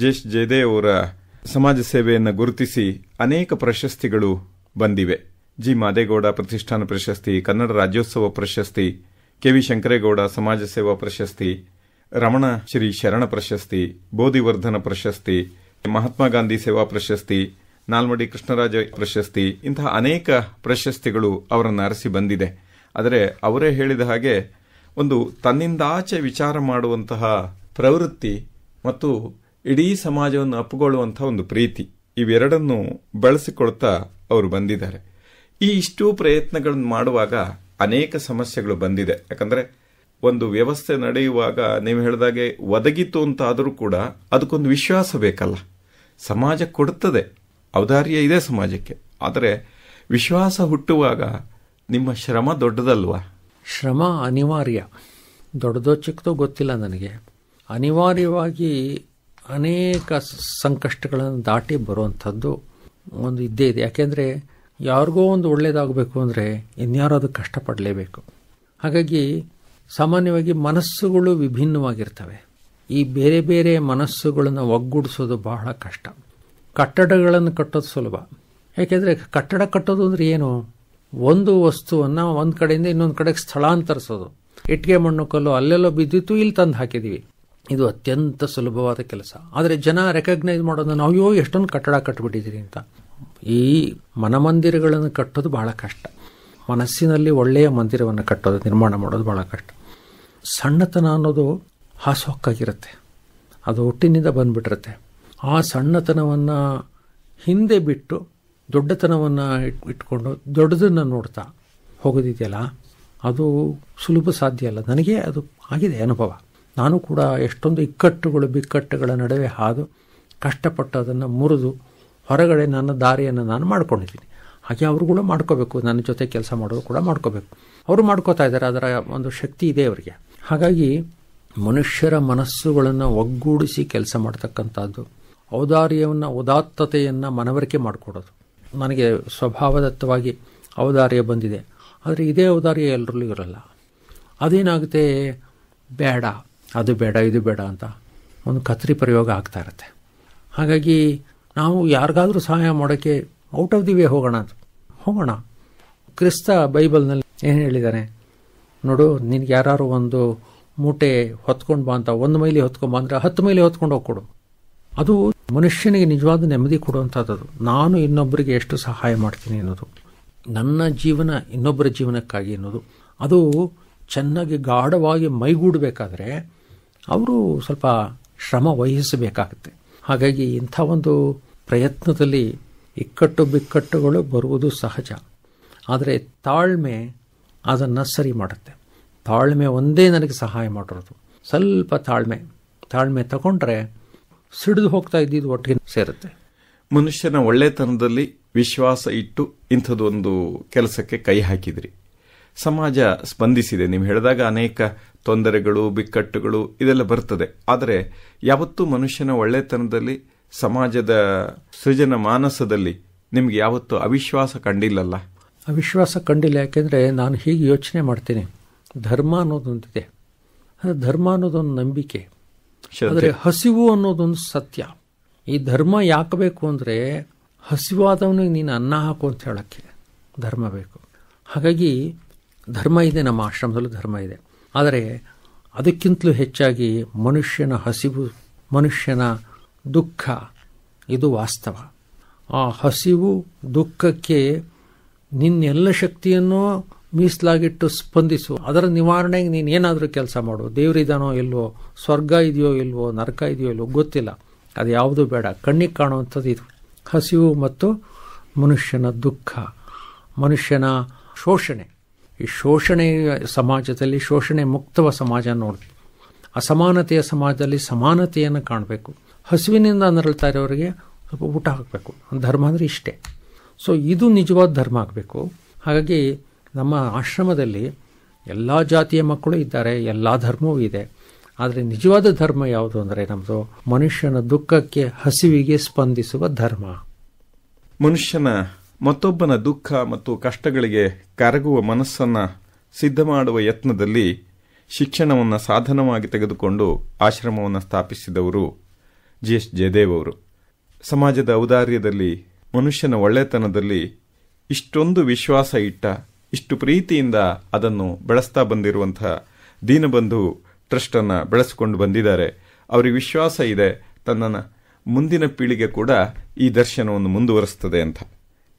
ಜೇಶ್ ಜಯದೇವ್ ಅವರ ಸಮಾಜ ಸೇವೆಯನ್ನು ಗುರುತಿಸಿ ಅನೇಕ ಪ್ರಶಸ್ತಿಗಳು ಬಂದಿವೆ ಜಿ ಮಾದೇಗೌಡ ಪ್ರತಿಷ್ಠಾನ ಪ್ರಶಸ್ತಿ ಕನ್ನಡ ರಾಜ್ಯೋತ್ಸವ ಪ್ರಶಸ್ತಿ ಕೆ ವಿ ಶಂಕರೇಗೌಡ ಸಮಾಜ ಸೇವಾ ಪ್ರಶಸ್ತಿ ರಮಣ ಶ್ರೀ ಶರಣ ಪ್ರಶಸ್ತಿ ಬೋಧಿವರ್ಧನ ಪ್ರಶಸ್ತಿ ಮಹಾತ್ಮ ಗಾಂಧಿ ಸೇವಾ ಪ್ರಶಸ್ತಿ ನಾಲ್ಮಡಿ ಕೃಷ್ಣರಾಜ ಪ್ರಶಸ್ತಿ ಇಂತಹ ಅನೇಕ ಪ್ರಶಸ್ತಿಗಳು ಅವರನ್ನು ಅರಸಿ ಬಂದಿದೆ ಆದರೆ ಅವರೇ ಹೇಳಿದ ಹಾಗೆ ಒಂದು ತನ್ನಿಂದಾಚೆ ವಿಚಾರ ಮಾಡುವಂತಹ ಪ್ರವೃತ್ತಿ ಮತ್ತು ಇಡೀ ಸಮಾಜವನ್ನು ಅಪ್ಪುಗೊಳ್ಳುವಂಥ ಒಂದು ಪ್ರೀತಿ ಇವೆರಡನ್ನು ಬಳಸಿಕೊಳ್ತಾ ಅವರು ಬಂದಿದ್ದಾರೆ ಈ ಇಷ್ಟು ಪ್ರಯತ್ನಗಳನ್ನು ಮಾಡುವಾಗ ಅನೇಕ ಸಮಸ್ಯೆಗಳು ಬಂದಿದೆ ಯಾಕಂದರೆ ಒಂದು ವ್ಯವಸ್ಥೆ ನಡೆಯುವಾಗ ನೀವು ಹೇಳಿದಾಗೆ ಒದಗಿತು ಅಂತ ಆದರೂ ಕೂಡ ಅದಕ್ಕೊಂದು ವಿಶ್ವಾಸ ಬೇಕಲ್ಲ ಸಮಾಜ ಕೊಡುತ್ತದೆ ಔದಾರ್ಯ ಇದೆ ಸಮಾಜಕ್ಕೆ ಆದರೆ ವಿಶ್ವಾಸ ಹುಟ್ಟುವಾಗ ನಿಮ್ಮ ಶ್ರಮ ದೊಡ್ಡದಲ್ವಾ ಶ್ರಮ ಅನಿವಾರ್ಯ ದೊಡ್ಡದೋ ಚಿಕ್ಕದೋ ಗೊತ್ತಿಲ್ಲ ನನಗೆ ಅನಿವಾರ್ಯವಾಗಿ ಅನೇಕ ಸಂಕಷ್ಟಗಳನ್ನು ದಾಟಿ ಬರುವಂಥದ್ದು ಒಂದು ಇದ್ದೇ ಇದೆ ಯಾಕೆಂದರೆ ಯಾರಿಗೋ ಒಂದು ಒಳ್ಳೇದಾಗಬೇಕು ಅಂದರೆ ಅದು ಕಷ್ಟಪಡಲೇಬೇಕು ಹಾಗಾಗಿ ಸಾಮಾನ್ಯವಾಗಿ ಮನಸ್ಸುಗಳು ವಿಭಿನ್ನವಾಗಿರ್ತವೆ ಈ ಬೇರೆ ಬೇರೆ ಮನಸ್ಸುಗಳನ್ನು ಒಗ್ಗೂಡಿಸೋದು ಬಹಳ ಕಷ್ಟ ಕಟ್ಟಡಗಳನ್ನು ಕಟ್ಟೋದು ಸುಲಭ ಯಾಕೆಂದರೆ ಕಟ್ಟಡ ಕಟ್ಟೋದು ಅಂದರೆ ಏನು ಒಂದು ವಸ್ತುವನ್ನು ಒಂದು ಕಡೆಯಿಂದ ಇನ್ನೊಂದು ಕಡೆಗೆ ಸ್ಥಳಾಂತರಿಸೋದು ಇಟ್ಟಿಗೆ ಮಣ್ಣು ಕಲ್ಲು ಅಲ್ಲೆಲ್ಲೋ ಬಿದ್ದಿತ್ತು ಇಲ್ಲಿ ತಂದು ಹಾಕಿದೀವಿ ಇದು ಅತ್ಯಂತ ಸುಲಭವಾದ ಕೆಲಸ ಆದರೆ ಜನ ರೆಕಗ್ನೈಸ್ ಮಾಡೋದನ್ನು ನಾವು ಅಯ್ಯೋ ಎಷ್ಟೊಂದು ಕಟ್ಟಡ ಕಟ್ಟಿಬಿಟ್ಟಿದ್ದೀರಿ ಅಂತ ಈ ಮನಮಂದಿರಗಳನ್ನು ಕಟ್ಟೋದು ಬಹಳ ಕಷ್ಟ ಮನಸ್ಸಿನಲ್ಲಿ ಒಳ್ಳೆಯ ಮಂದಿರವನ್ನು ಕಟ್ಟೋದು ನಿರ್ಮಾಣ ಮಾಡೋದು ಬಹಳ ಕಷ್ಟ ಸಣ್ಣತನ ಅನ್ನೋದು ಹಾಸೊಕ್ಕಾಗಿರುತ್ತೆ ಅದು ಹುಟ್ಟಿನಿಂದ ಬಂದ್ಬಿಟ್ಟಿರುತ್ತೆ ಆ ಸಣ್ಣತನವನ್ನು ಹಿಂದೆ ಬಿಟ್ಟು ದೊಡ್ಡತನವನ್ನು ಇಟ್ ಇಟ್ಕೊಂಡು ದೊಡ್ಡದನ್ನು ನೋಡ್ತಾ ಹೋಗೋದಿದೆಯಲ್ಲ ಅದು ಸುಲಭ ಸಾಧ್ಯ ಅಲ್ಲ ನನಗೆ ಅದು ಆಗಿದೆ ಅನುಭವ ನಾನು ಕೂಡ ಎಷ್ಟೊಂದು ಇಕ್ಕಟ್ಟುಗಳು ಬಿಕ್ಕಟ್ಟುಗಳ ನಡುವೆ ಹಾದು ಕಷ್ಟಪಟ್ಟು ಅದನ್ನು ಮುರಿದು ಹೊರಗಡೆ ನನ್ನ ದಾರಿಯನ್ನು ನಾನು ಮಾಡ್ಕೊಂಡಿದ್ದೀನಿ ಹಾಗೆ ಅವರು ಮಾಡ್ಕೋಬೇಕು ನನ್ನ ಜೊತೆ ಕೆಲಸ ಮಾಡೋದು ಕೂಡ ಮಾಡ್ಕೋಬೇಕು ಅವರು ಮಾಡ್ಕೋತಾ ಇದ್ದಾರೆ ಅದರ ಒಂದು ಶಕ್ತಿ ಇದೆ ಅವರಿಗೆ ಹಾಗಾಗಿ ಮನುಷ್ಯರ ಮನಸ್ಸುಗಳನ್ನು ಒಗ್ಗೂಡಿಸಿ ಕೆಲಸ ಮಾಡ್ತಕ್ಕಂಥದ್ದು ಔದಾರ್ಯವನ್ನು ಉದಾತ್ತತೆಯನ್ನು ಮನವರಿಕೆ ಮಾಡಿಕೊಡೋದು ನನಗೆ ಸ್ವಭಾವದತ್ತವಾಗಿ ಔದಾರ್ಯ ಬಂದಿದೆ ಆದರೆ ಇದೇ ಔದಾರ್ಯ ಎಲ್ಲರಲ್ಲೂ ಇರಲ್ಲ ಅದೇನಾಗುತ್ತೆ ಬೇಡ ಅದು ಬೇಡ ಇದು ಬೇಡ ಅಂತ ಒಂದು ಕತ್ರಿ ಪ್ರಯೋಗ ಆಗ್ತಾ ಇರುತ್ತೆ ಹಾಗಾಗಿ ನಾವು ಯಾರಿಗಾದರೂ ಸಹಾಯ ಮಾಡೋಕ್ಕೆ ಔಟ್ ಆಫ್ ದಿ ವೇ ಹೋಗೋಣ ಹೋಗೋಣ ಕ್ರಿಸ್ತ ಬೈಬಲ್ನಲ್ಲಿ ಏನು ಹೇಳಿದ್ದಾನೆ ನೋಡು ನಿನಗೆ ಯಾರು ಒಂದು ಮೂಟೆ ಹೊತ್ಕೊಂಡು ಬಾ ಅಂತ ಒಂದು ಮೈಲಿ ಹೊತ್ಕೊಂಡು ಅಂದರೆ ಹತ್ತು ಮೈಲಿ ಹೊತ್ಕೊಂಡು ಹೋಗ್ಕೊಡು ಅದು ಮನುಷ್ಯನಿಗೆ ನಿಜವಾದ ನೆಮ್ಮದಿ ಕೊಡುವಂಥದ್ದು ನಾನು ಇನ್ನೊಬ್ಬರಿಗೆ ಎಷ್ಟು ಸಹಾಯ ಮಾಡ್ತೀನಿ ಅನ್ನೋದು ನನ್ನ ಜೀವನ ಇನ್ನೊಬ್ಬರ ಜೀವನಕ್ಕಾಗಿ ಅನ್ನೋದು ಅದು ಚೆನ್ನಾಗಿ ಗಾಢವಾಗಿ ಮೈಗೂಡಬೇಕಾದ್ರೆ ಅವರು ಸ್ವಲ್ಪ ಶ್ರಮ ವಹಿಸಬೇಕಾಗತ್ತೆ ಹಾಗಾಗಿ ಇಂಥ ಒಂದು ಪ್ರಯತ್ನದಲ್ಲಿ ಇಕ್ಕಟ್ಟು ಬಿಕ್ಕಟ್ಟುಗಳು ಬರುವುದು ಸಹಜ ಆದರೆ ತಾಳ್ಮೆ ಅದನ್ನು ಸರಿ ಮಾಡುತ್ತೆ ತಾಳ್ಮೆ ಒಂದೇ ನನಗೆ ಸಹಾಯ ಮಾಡಿರೋದು ಸ್ವಲ್ಪ ತಾಳ್ಮೆ ತಾಳ್ಮೆ ತಗೊಂಡ್ರೆ ಸಿಡಿದು ಹೋಗ್ತಾ ಇದ್ದಿದ್ದು ಒಟ್ಟಿಗೆ ಸೇರುತ್ತೆ ಮನುಷ್ಯನ ಒಳ್ಳೆತನದಲ್ಲಿ ವಿಶ್ವಾಸ ಇಟ್ಟು ಇಂಥದ್ದೊಂದು ಕೆಲಸಕ್ಕೆ ಕೈ ಹಾಕಿದ್ರಿ ಸಮಾಜ ಸ್ಪಂದಿಸಿದೆ ನೀವು ಹೇಳಿದಾಗ ಅನೇಕ ತೊಂದರೆಗಳು ಬಿಕ್ಕಟ್ಟುಗಳು ಇದೆಲ್ಲ ಬರ್ತದೆ ಆದರೆ ಯಾವತ್ತೂ ಮನುಷ್ಯನ ಒಳ್ಳೆತನದಲ್ಲಿ ಸಮಾಜದ ಸೃಜನ ಮಾನಸದಲ್ಲಿ ನಿಮಗೆ ಯಾವತ್ತೂ ಅವಿಶ್ವಾಸ ಕಂಡಿಲ್ಲಲ್ಲ ಅವಿಶ್ವಾಸ ಕಂಡಿಲ್ಲ ಯಾಕೆಂದರೆ ನಾನು ಹೀಗೆ ಯೋಚನೆ ಮಾಡ್ತೀನಿ ಧರ್ಮ ಅನ್ನೋದೊಂದಿದೆ ಧರ್ಮ ಅನ್ನೋದೊಂದು ನಂಬಿಕೆ ಆದರೆ ಹಸಿವು ಅನ್ನೋದೊಂದು ಸತ್ಯ ಈ ಧರ್ಮ ಯಾಕೆ ಬೇಕು ಅಂದರೆ ಹಸಿವಾದವನಿಗೆ ನೀನು ಅನ್ನ ಹಾಕು ಅಂತ ಹೇಳೋಕ್ಕೆ ಧರ್ಮ ಬೇಕು ಹಾಗಾಗಿ ಧರ್ಮ ಇದೆ ನಮ್ಮ ಆಶ್ರಮದಲ್ಲೂ ಧರ್ಮ ಇದೆ ಆದರೆ ಅದಕ್ಕಿಂತಲೂ ಹೆಚ್ಚಾಗಿ ಮನುಷ್ಯನ ಹಸಿವು ಮನುಷ್ಯನ ದುಃಖ ಇದು ವಾಸ್ತವ ಆ ಹಸಿವು ದುಃಖಕ್ಕೆ ನಿನ್ನೆಲ್ಲ ಶಕ್ತಿಯನ್ನು ಮೀಸಲಾಗಿಟ್ಟು ಸ್ಪಂದಿಸು ಅದರ ನಿವಾರಣೆಗೆ ನೀನು ಏನಾದರೂ ಕೆಲಸ ಮಾಡು ದೇವರಿದಾನೋ ಇಲ್ವೋ ಸ್ವರ್ಗ ಇದೆಯೋ ಇಲ್ವೋ ನರಕ ಇದೆಯೋ ಇಲ್ವೋ ಗೊತ್ತಿಲ್ಲ ಅದು ಯಾವುದು ಬೇಡ ಕಣ್ಣಿಗೆ ಕಾಣುವಂಥದ್ದು ಇದು ಹಸಿವು ಮತ್ತು ಮನುಷ್ಯನ ದುಃಖ ಮನುಷ್ಯನ ಶೋಷಣೆ ಈ ಶೋಷಣೆ ಸಮಾಜದಲ್ಲಿ ಶೋಷಣೆ ಮುಕ್ತವ ಸಮಾಜ ನೋಡಿ ಅಸಮಾನತೆಯ ಸಮಾಜದಲ್ಲಿ ಸಮಾನತೆಯನ್ನು ಕಾಣಬೇಕು ಹಸಿವಿನಿಂದ ನರಳ್ತಾ ಇರೋರಿಗೆ ಸ್ವಲ್ಪ ಊಟ ಹಾಕಬೇಕು ಧರ್ಮ ಅಂದರೆ ಇಷ್ಟೇ ಸೊ ಇದು ನಿಜವಾದ ಧರ್ಮ ಆಗಬೇಕು ಹಾಗಾಗಿ ನಮ್ಮ ಆಶ್ರಮದಲ್ಲಿ ಎಲ್ಲ ಜಾತಿಯ ಮಕ್ಕಳು ಇದ್ದಾರೆ ಎಲ್ಲ ಧರ್ಮವೂ ಇದೆ ಆದರೆ ನಿಜವಾದ ಧರ್ಮ ಯಾವುದು ಅಂದರೆ ನಮ್ಮದು ಮನುಷ್ಯನ ದುಃಖಕ್ಕೆ ಹಸಿವಿಗೆ ಸ್ಪಂದಿಸುವ ಧರ್ಮ ಮನುಷ್ಯನ ಮತ್ತೊಬ್ಬನ ದುಃಖ ಮತ್ತು ಕಷ್ಟಗಳಿಗೆ ಕರಗುವ ಮನಸ್ಸನ್ನು ಸಿದ್ಧ ಮಾಡುವ ಯತ್ನದಲ್ಲಿ ಶಿಕ್ಷಣವನ್ನು ಸಾಧನವಾಗಿ ತೆಗೆದುಕೊಂಡು ಆಶ್ರಮವನ್ನು ಸ್ಥಾಪಿಸಿದವರು ಜಿ ಎಸ್ ಜಯದೇವ್ ಅವರು ಸಮಾಜದ ಔದಾರ್ಯದಲ್ಲಿ ಮನುಷ್ಯನ ಒಳ್ಳೆತನದಲ್ಲಿ ಇಷ್ಟೊಂದು ವಿಶ್ವಾಸ ಇಟ್ಟ ಇಷ್ಟು ಪ್ರೀತಿಯಿಂದ ಅದನ್ನು ಬೆಳೆಸ್ತಾ ಬಂದಿರುವಂತಹ ದೀನಬಂಧು ಟ್ರಸ್ಟನ್ನು ಬೆಳೆಸಿಕೊಂಡು ಬಂದಿದ್ದಾರೆ ಅವರಿಗೆ ವಿಶ್ವಾಸ ಇದೆ ತನ್ನ ಮುಂದಿನ ಪೀಳಿಗೆ ಕೂಡ ಈ ದರ್ಶನವನ್ನು ಮುಂದುವರಿಸ್ತದೆ ಅಂತ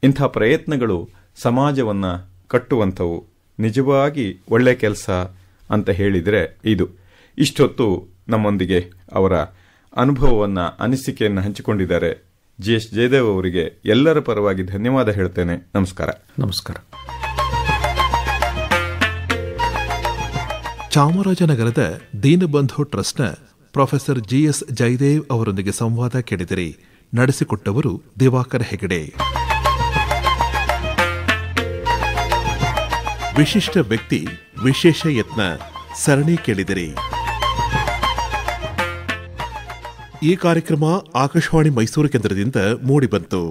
ಇಂಥ ಪ್ರಯತ್ನಗಳು ಸಮಾಜವನ್ನು ಕಟ್ಟುವಂಥವು ನಿಜವಾಗಿ ಒಳ್ಳೆ ಕೆಲಸ ಅಂತ ಹೇಳಿದರೆ ಇದು ಇಷ್ಟೊತ್ತು ನಮ್ಮೊಂದಿಗೆ ಅವರ ಅನುಭವವನ್ನು ಅನಿಸಿಕೆಯನ್ನು ಹಂಚಿಕೊಂಡಿದ್ದಾರೆ ಜಿ ಎಸ್ ಜಯದೇವ್ ಅವರಿಗೆ ಎಲ್ಲರ ಪರವಾಗಿ ಧನ್ಯವಾದ ಹೇಳ್ತೇನೆ ನಮಸ್ಕಾರ ನಮಸ್ಕಾರ ಚಾಮರಾಜನಗರದ ದೀನಬಂಧು ಟ್ರಸ್ಟ್ನ ಪ್ರೊಫೆಸರ್ ಜಿಎಸ್ ಜಯದೇವ್ ಅವರೊಂದಿಗೆ ಸಂವಾದ ಕೇಳಿದಿರಿ ನಡೆಸಿಕೊಟ್ಟವರು ದಿವಾಕರ್ ಹೆಗಡೆ ವಿಶಿಷ್ಟ ವ್ಯಕ್ತಿ ವಿಶೇಷ ಯತ್ನ ಸರಣಿ ಕೇಳಿದಿರಿ ಈ ಕಾರ್ಯಕ್ರಮ ಆಕಾಶವಾಣಿ ಮೈಸೂರು ಕೇಂದ್ರದಿಂದ ಮೂಡಿಬಂತು